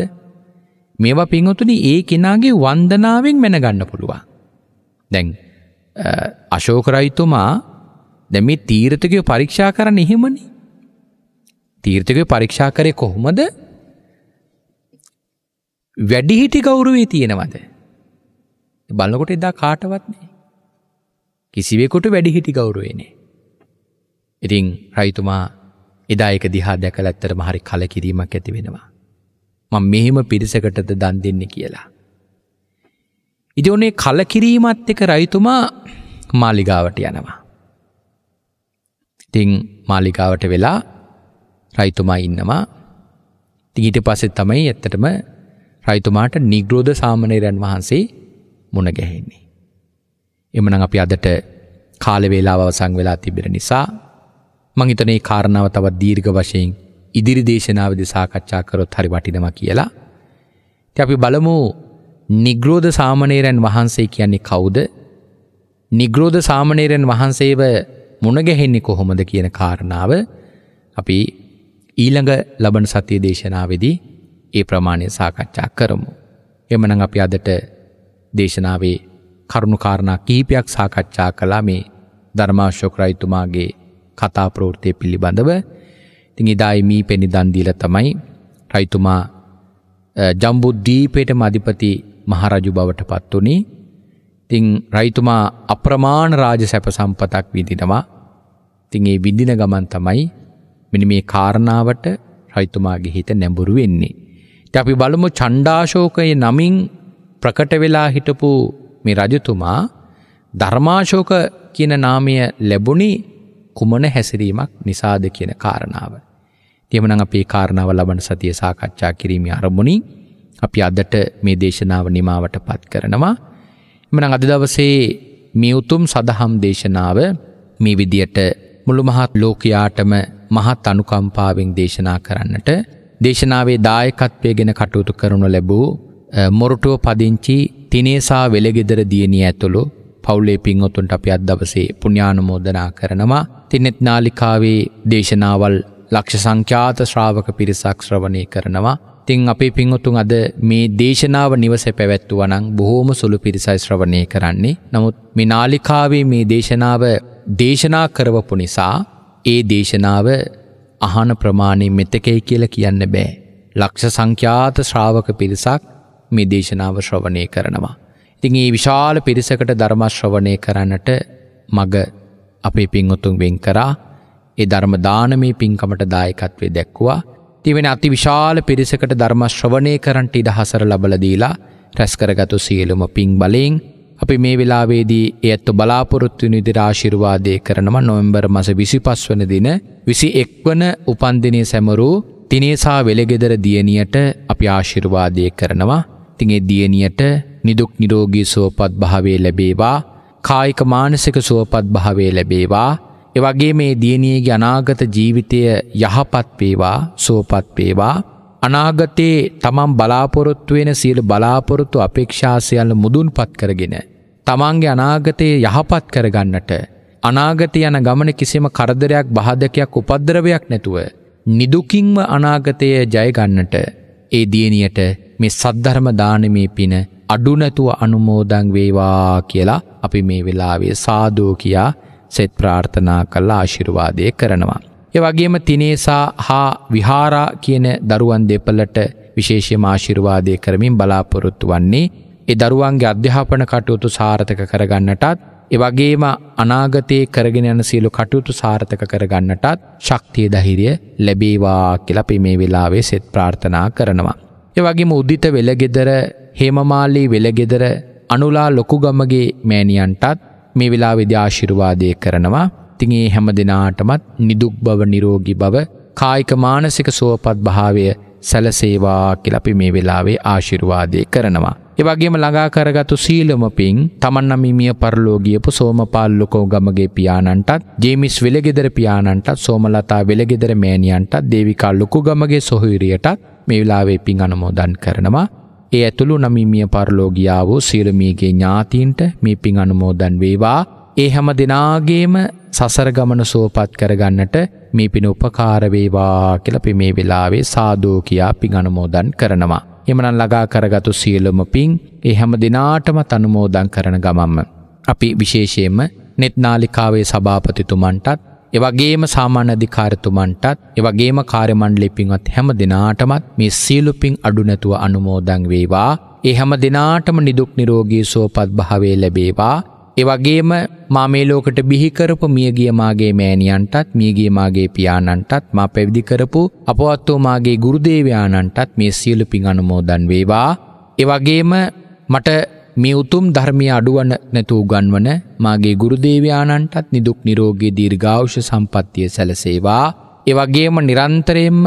S1: මේවා පිංහතුනි ඒ කෙනාගේ වන්දනාවෙන් මැනගන්න පුළුවන්. දැන් අශෝකරයිතුමා දැම තීර්ථකය පරීක්ෂා කරන්න එහෙමනි. තීර්ථකය පරීක්ෂා කරය කොහොමද වැඩිහිටි ගෞරුවේ තියෙනවද. බලකොට එදා කාටවත්න්නේ. කිසිවෙකොට වැඩිහිටි ගෞරුවනේ. ඉතිං රයිතුමා එදා ඒක දිහා දැකලා ඇත්තටම හරි කලකිරීමක් ඇති වෙනවා. මම මෙහෙම පිරිසකටද දන් දෙන්නේ කියලා. ඉතින් ඔනේ කලකිරීමත් එක්ක රයිතුමා මාලිගාවට යනවා. ඉතින් මාලිගාවට වෙලා රයිතුමා ඉන්නවා. ඉතින් ඊට පස්සේ තමයි ඇත්තටම රයිතුමාට නිග්‍රෝධ සාමණේරයන් වහන්සේ මුණ ගැහෙන්නේ. එමනම් අපි අදට කාල වේලාව අවසන් වෙලා තිබෙන නිසා මංහිතනේ කාරණාව තවත් දීර්ඝ වශයෙන් ඉදිරි දේශනාවද සාකච්ඡා කරොත් හරි වටිනවා කියලා. ති අපි බලමු නිග්‍රෝධ සාමනේරයන් වහන්සේ කියන්නේ කවුද නිග්‍රෝධ සාමනේරයන් වහන්සේව මුණගැහෙන්නේ කොහොමද කියන කාරණාව අපි ඊළඟ ලබන සතිය දේශනාවේදී ඒ ප්‍රමාණය සාකච්ඡා කරමු. එමනම් අපි අදට දේශනාවේ කරුණු කාරණා කිහිපයක් සාකච්ඡා කළා මේ ධර්මාශෝක රජතුමාගේ කතා ප්‍රවෘත්තිය පිළිබඳව ඉතින් එදායි මී පෙනිදන් දීලා තමයි රයිතුමා ජම්බුද්දීපයට මධිපති මහරජු බවට පත් වුණේ. ඉතින් රයිතුමා අප්‍රමාණ රාජ සැප සම්පතක් විඳිනවා. ඉතින් ඒ විඳින ගමන් තමයි මෙන්න මේ කාරණාවට රයිතුමාගේ හිත නැඹුරු වෙන්නේ. ඉතින් අපි බලමු චණ්ඩාශෝකයේ නමින් ප්‍රකට වෙලා හිටපු මේ රජතුමා ධර්මාශෝක කියන නාමය ලැබුණේ කුමන හැසිරීමක් නිසාද කියන කාරණාව. තියමන අපේ කාරණාව ලබන සතිය සාකච්ඡා කිරීමේ අරමුණින් අපි අදට මේ දේශනාව නිමාවට පත් කරනවා. එමනම් අද දවසේ මේ උතුම් සදහම් දේශනාව මේ විදියට මුළු මහත් ලෝකයාටම මහත් අනුකම්පාවෙන් දේශනා කරන්නට දේශනාවේ දායකත්වය ගෙන කටයුතු කරනු ලැබූ මොරටුව පදිංචි තිනේසා වෙළගෙදර දියණිය ඇතුළු පවුලේ පින්වතුන්ට අපි අද දවසේ පුණ්‍යානුමෝදනා කරනවා තිනෙත් නාලිකාවේ දේශනාවල් ලක්ෂ සංඛ්‍යාත ශ්‍රාවක පිරිසක් ශ්‍රවණය කරනවා. තිං අපේ පිංහතුන් අද මේ දේශනාව නිවස පැවැත්තුවනං බොහෝම සුළු පිරිසයි ශ්‍රවණය කරන්නේ. නමුත් මේ නාලිකාවේ මේ දේශනාව දේශනා කරවපු නිසා ඒ දේශනාව අහන ප්‍රමාණය මෙතකයි කියල කියන්න බෑ. ලක්ෂ සංඛ්‍යාත ශ්‍රාවක පිරිසක් මේ දේශනාව ශ්‍රවණය කරනවා. ඉතින් ඒ විශාල පිරිසකට ධර්මශ්‍රවණය කරන්නට මග අපේ පින්වතුන් වෙන් කරා ඒ ධර්ම දානමේ පින්කමට දායකත්වේ දැක්වා තිවෙන අති විශාල පිරිසකට ධර්මශ්‍රවණය කරන්ට ඉඩහසර ලබලදීලා රැස්කරගතු සියලුම පින් බලයෙන් අපි මේ වෙලාවේදී එත්තු බලාපොරොත්තු නිදිරාශිරවාදය කරනම නොම්බර් මස විසි පස්වන දින විසි එක්වන උපන්දිනය සැමරූ තිනේසා වෙළගෙදර දියණියට අපි ආශිර්වාදය කරනවා තිගේ දියණියට නිදුක් නිරෝගී සෝපත් භාවේ ලැබේවා කායික මානසික සුවපත් භාවේ ලැබේවා එවගේ මේ දියණියගේ අනාගත ජීවිතය යහපත් වේවා සුවපත් වේවා අනාගතයේ තමන් බලාපොරොත්තු වෙන සියලු බලාපොරොත්තු අපේක්ෂා සියල්ල මුදුන්පත් කරගෙන තමන්ගේ අනාගතයේ යහපත් කරගන්නට අනාගත යන ගමන කිසිම කරදරයක් බාධකයක් උපද්‍රවයක් නැතුව නිදුකින්ම අනාගතය ජයගන්නට ඒ දියණියට මේ සද්ධර්ම දානමේ පින අඩුනැතුව අනුමෝදං වේවා කියලා අපි මේ වෙලාවේ සාදෝ කියා සෙත් ප්‍රාර්ථනා කළ ආශිර්වාදය කරනවා. ඒ වගේම තිනේසා හා විහාරා කියන දරුවන් දෙපළට විශේෂම ආශිර්වාදය කරමින් බලාපොරොත්තු වන්නේ ඒ දරුවන්ගේ අධ්‍යාපන කටයුතු සාර්ථක කරගන්නටත් ඒ වගේම අනාගතයේ කරගෙන යන සියලු කටයුතු සාර්ථක කරගන්නටත් ශක්තිය ධෛර්යය ලැබේවා කියලා අපි මේ වෙලාවේ සෙත් ප්‍රාර්ථනා කරනවා. ඒ වගේම උදිත වෙලගෙදර හේමමාලී වෙලගෙදර අනුලා ලොකුගමගේ මෑණියන්ටත් මේ වෙලාවේදී ආශිර්වාදය කරනවා. ඉතින් ඒ හැම දිනාටමත් නිදුක් බව නිරෝගී බව කායික මානසික සුවපත් භාවය සැලසේවා කියලා අපි මේ වෙලාවේ ආශිර්වාදය කරනවා. ඒ වගේම ළඟා කරගත්තු සීලම පිං තමන් නම් මිය පරලෝ ගියපු සෝමපාල් ලොකුගමගේ පියාණන්ටත්, ජේමිස් වෙලගෙදර පියාණන්ටත්, සෝමලතා වෙලගෙදර මෑණියන්ටත්, දේවිකා ලොකුගමගේ සොහොයුරියටත් මේ වෙලාවේ පිං අනුමෝදන් කරනවා. ඒ ඇතුළු නමිමිය පරලෝගියා වූ සීරමියගේ ඥාතීන්ට මේ පින් අනුමෝදන් වේවා. ඒ හැම දෙනාගේම සසර ගමන සුවපත් කරගන්නට මේ පින උපකාර වේවා කියලා අපි මේ වෙලාවේ සාදෝ කියා පින් අනුමෝදන් කරනවා. එමනම් ළඟා කරගත්තු සියලුම පින් ඒ හැම දිනාටම අනුමෝදන් කරන ගමම්ම. අපි විශේෂයෙන්ම net නාලිකාවේ සභාපතිතුමන්ටත් එවගේම සාමාන්‍ය අධිකාරතුමන්ටත් එවගේම කාර්යමණ්ඩලෙ පින්වත් හැම දිනාටමත් මේ සීලු පින් අඩු නැතුව අනුමෝදන් වේවා. ඒ හැම දිනාටම නිදුක් නිරෝගී සුවපත් භාවය ලැබේවා. එවගේම මා මේ ලෝකට බිහි කරපු මියගිය මාගේ මෑණියන්ටත් මියගිය මාගේ පියාණන්ටත් මා පැවිදි කරපු අපවත් වූ මාගේ ගුරු දේවයාණන්ටත් මේ සියලු පින් අනුමෝදන් වේවා. ඒ වගේම මට මේ උතුම් ධර්මය අඩුවන නැතුූ ගන්වන මාගේ ගුරුදේවයාණන්ටත් නිදුක් නිරෝගේ දීර්ඝාවෂ සම්පත්තිය සැලසේවා එවගේම නිරන්තරයෙන්ම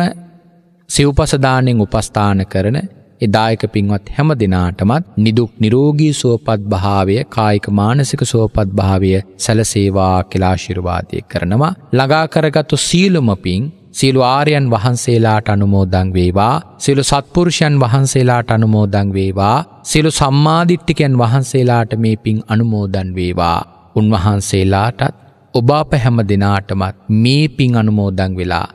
S1: සිව්පසදානෙන් උපස්ථාන කරන එදායක පින්වත් හැම දෙනාටමත් නිදුක් නිරෝගී සුවපත් භාවය කායික මානසික සුවපත් භාවය සැලසේවා කියලා ආශිර්වාදය කරනවා ළඟා කරගත්තු සීලම පින් සියලු ආරයන් වහන්සේලාට අනුමෝදං වේවා සියලු සත්පුරුෂයන් වහන්සේලාට අනුමෝදං වේවා සියලු සම්මාදිට්ඨිකයන් වහන්සේලාට මේ පින් අනුමෝදන් වේවා උන්වහන්සේලාටත් ඔබ අප හැම දිනාටමත් මේ පින් අනුමෝදන් වෙලා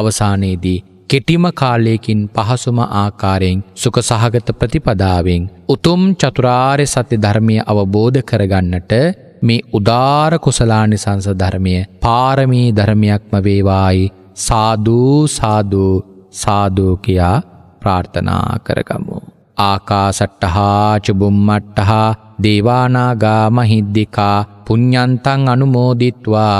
S1: අවසානයේදී කෙටිම කාලයකින් පහසුම ආකාරයෙන් සුඛ සහගත ප්‍රතිපදාවෙන් උතුම් චතුරාර්ය සත්‍ය ධර්මය අවබෝධ කරගන්නට මේ උදාර කුසලානිසංස ධර්මය පාරමී ධර්මයක්ම වේවායි සාධූ සාධූ සාධෝකයා ප්‍රාර්ථනා කරගමු. ආකාසට්ටහාච බුම්මට්ටහා දේවානාගා මහිද්දිකා පුඤ්ඤන්තං අනුමෝදිත්වා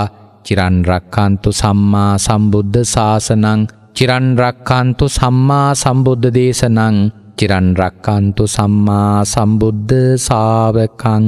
S1: චිරන් රක්칸තු සම්මා සම්බුද්ධ ශාසනං චිරන් රක්칸තු සම්මා සම්බුද්ධ දේශනං චිරන් රක්칸තු සම්මා සම්බුද්ධ ශාවකං